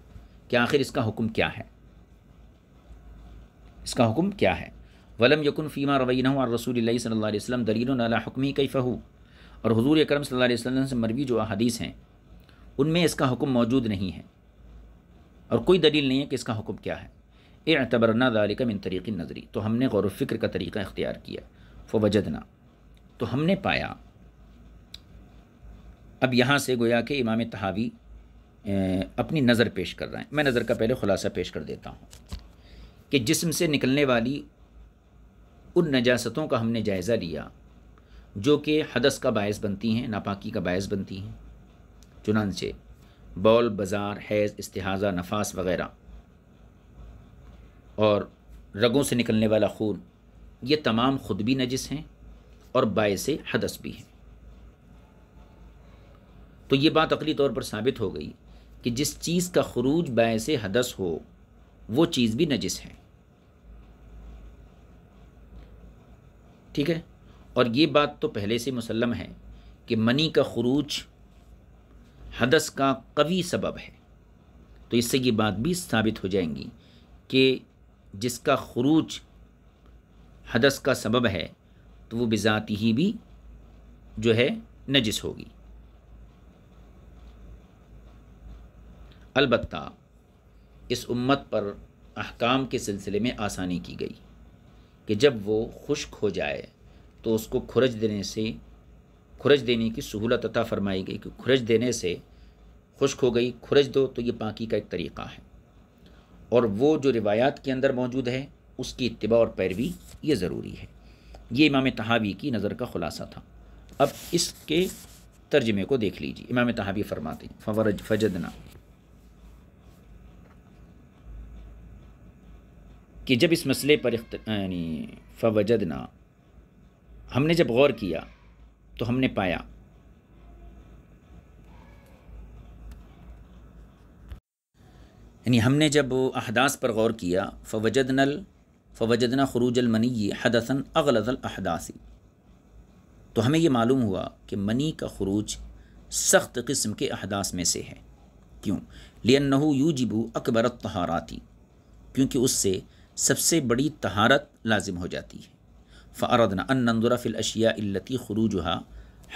कि आखिर इसका हुक्म क्या है इसका हुक्म क्या है वलम यकुन फ़ीमा रवैन और रसूल सल्ला वसम दलील अला हुक्मी कई फ़हू और हजूर अक्रम सल्ला से मरवी जो अदीस हैं उनमें इसका हुक्म मौजूद नहीं है और कोई दलील नहीं है कि इसका हुक्म क्या है एतबरना दालिका मिन तरीक़ी नज़री तो हमने गौर फ़िक्र का तरीक़ा इख्तियार किया फ़वजदना तो हमने पाया अब यहाँ से गोया कि इमाम तहावी अपनी नज़र पेश कर रहे हैं मैं नज़र का पहले ख़ुलासा पेश कर देता हूँ कि जिसम से निकलने वाली उन नजासतों का हमने जायज़ा लिया जो कि हदस का बायस बनती हैं नापाकी का बायस बनती हैं चुनान से बॉल बाज़ार हैज़ इस्तेहाज़ा नफास वगैरह और रगों से निकलने वाला खून ये तमाम ख़ुद भी नजिस हैं और बायस हदस भी हैं तो ये बात अकली तौर पर साबित हो गई कि जिस चीज़ का खरूज बायस हदस हो वो चीज़ भी नजिस है ठीक है और ये बात तो पहले से मुसलम है कि मनी का खरूज हदस का कवी सबब है तो इससे ये बात भी साबित हो जाएंगी कि जिसका खरूज हदस का सबब है तो वो बिज़ाती ही भी जो है नजिस होगी अलबत् इस उम्मत पर अहकाम के सिलसिले में आसानी की गई कि जब वो खुश्क हो जाए तो उसको खुरज देने से खुरज देने की सहूलत अता फरमाई गई कि खुरज देने से खुश्क हो गई खुरज दो तो ये पाकि का एक तरीक़ा है और वो जो रिवायात के अंदर मौजूद है उसकी इतबा और पैरवी ये ज़रूरी है ये इमाम तहावी की नज़र का ख़ुलासा था अब इसके तर्जमे को देख लीजिए इमाम तहावी फरमाते फवरज फजदना कि जब इस मसले पर यानी फवजदना हमने जब गौर किया तो हमने पाया यानी हमने जब अहदास पर गौर किया फ़वजद नल फ़वजना खरूजलमनी हदसन अहदासी तो हमें यह मालूम हुआ कि मनी का खरूज सख्त किस्म के अहदास में से है क्यों यू यूजिबू अकबर तहाराती क्योंकि उससे सबसे बड़ी तहारत लाजिम हो जाती है फ़ारदना अनंदुरा फ़िल अशिया इल्लती खरूजहा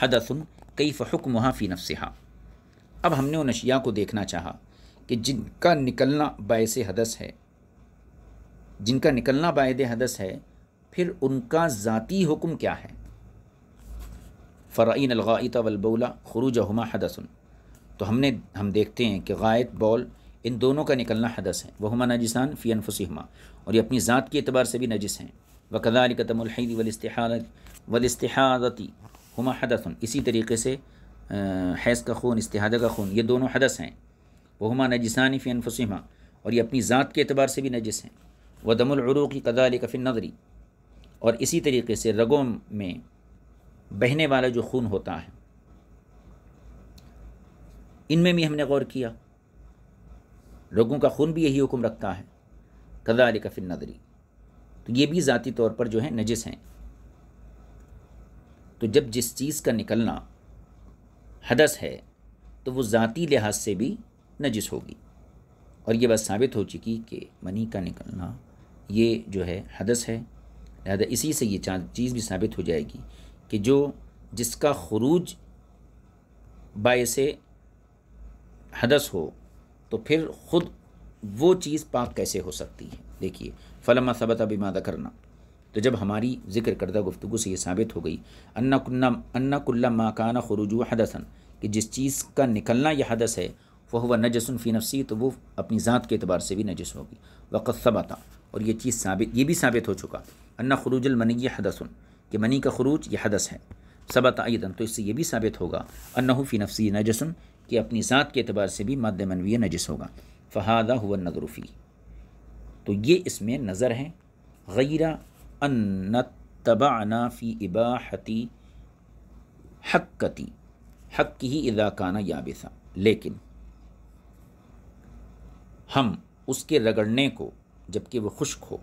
हदसन कई फ़ुकमहा फ़ी नफसहा अब हमने उन अशिया को देखना चाहा कि जिनका निकलना बायस हदस है जिनका निकलना बायद हदस है फिर उनका ज़ाती हुक्म क्या है फ़राइन अलगात वलबोला खरूज हमा हदसन तो हमने हम देखते हैं कि गायत बॉल इन दोनों का निकलना हदस है हमा नजिसान फ़ी अनफसमा और ये अपनी ज़ात के अतबार से भी नजिस हैं वकदाल कतमलहदी वलस्तारत वलस्तारती हमा हदसन इसी तरीके से हैज़ का खून इस्तेहादा का खून ये दोनों हदस हैं वहमा नजसानी फ़ी अनफसमा और ये अपनी ज़ात के अतबार से भी नजस हैं व दमलू की कदाल कफ़िन नदरी और इसी तरीके से रगों में बहने वाला जो खून होता है इनमें भी हमने गौर किया रगों का खून भी यही हुक्म रखता है कदाल कफ़िन नदरी तो ये भी ज़ाती तौर पर जो है नजस हैं तो जब जिस चीज़ का निकलना हदस है तो वो ज़ाती लिहाज से भी नजिस होगी और ये बात साबित हो चुकी कि मनी का निकलना ये जो है हदस है लिहाजा इसी से ये चीज़ भी साबित हो जाएगी कि जो जिसका खरूज बायस हदस हो तो फिर ख़ुद वो चीज़ पाक कैसे हो सकती है देखिए फ़लमा सबत मादा करना तो जब हमारी जिक्र करदा गुफ्तु से ये साबित हो गई अन्ना कुन्ना अन्ना कुल्ला माकाना खरूज हदसन कि जिस चीज़ का निकलना यह हदस है वह हुआ नजसुन फ़ी नफसी तो वो अपनी ज़ात के अतबार से भी नजस होगी वक्त सबता और ये चीज़ साबित ये भी साबित हो चुका अन्ना खरूजल मनी यह हदसन कि मनी का खरूज यह हदस है सबत आयदन तो इससे ये भी साबित होगा अन्ना फ़ी नफसी नजसन कि अपनी ज़ात के अतबार से भी मद मनवी नजस होगा फ़हादा हुआ नगरूफ़ी तो ये इसमें नज़र है गैरा अन तबाना फ़ी इबाहती हक्कती हक की ही इदाकाना याबिसा लेकिन हम उसके रगड़ने को जबकि वह खुश्क हो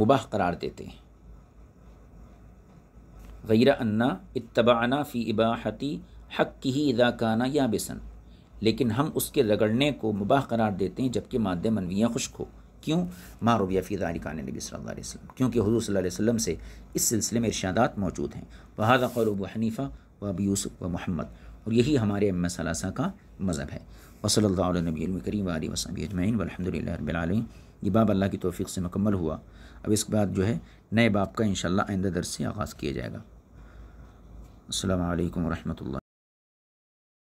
मुबाह करार देते हैं गैर अन्ना इतबाना फ़ी इबाहती हक की ही इदाकाना या बेसन लेकिन हम उसके रगड़ने को मुबाह करार देते हैं जबकि माद मनवियाँ खुश्क हो क्यों मारूबिया फ़ी दारिकान नबी सल्लल्लाहु अलैहि वसल्लम क्योंकि हजूर सल्लल्लाहु अलैहि वसल्लम से इस सिलसिले में इर्शादात मौजूद हैं वहादा कौल हनीफ़ा व अबी यूसुफ़ व महम्मद और यही हमारे अम्मा सलासा का मज़हब है वसल्ला नबी करीम वाली वसम अजमैन वलहमदिल्लाबीआलमी ये बाब अल्लाह की तोफ़ी से मुकम्मल हुआ अब इसके बाद जो है नए बाप का इन आइंदा दर से आगाज़ किया जाएगा अल्लाम वरहमल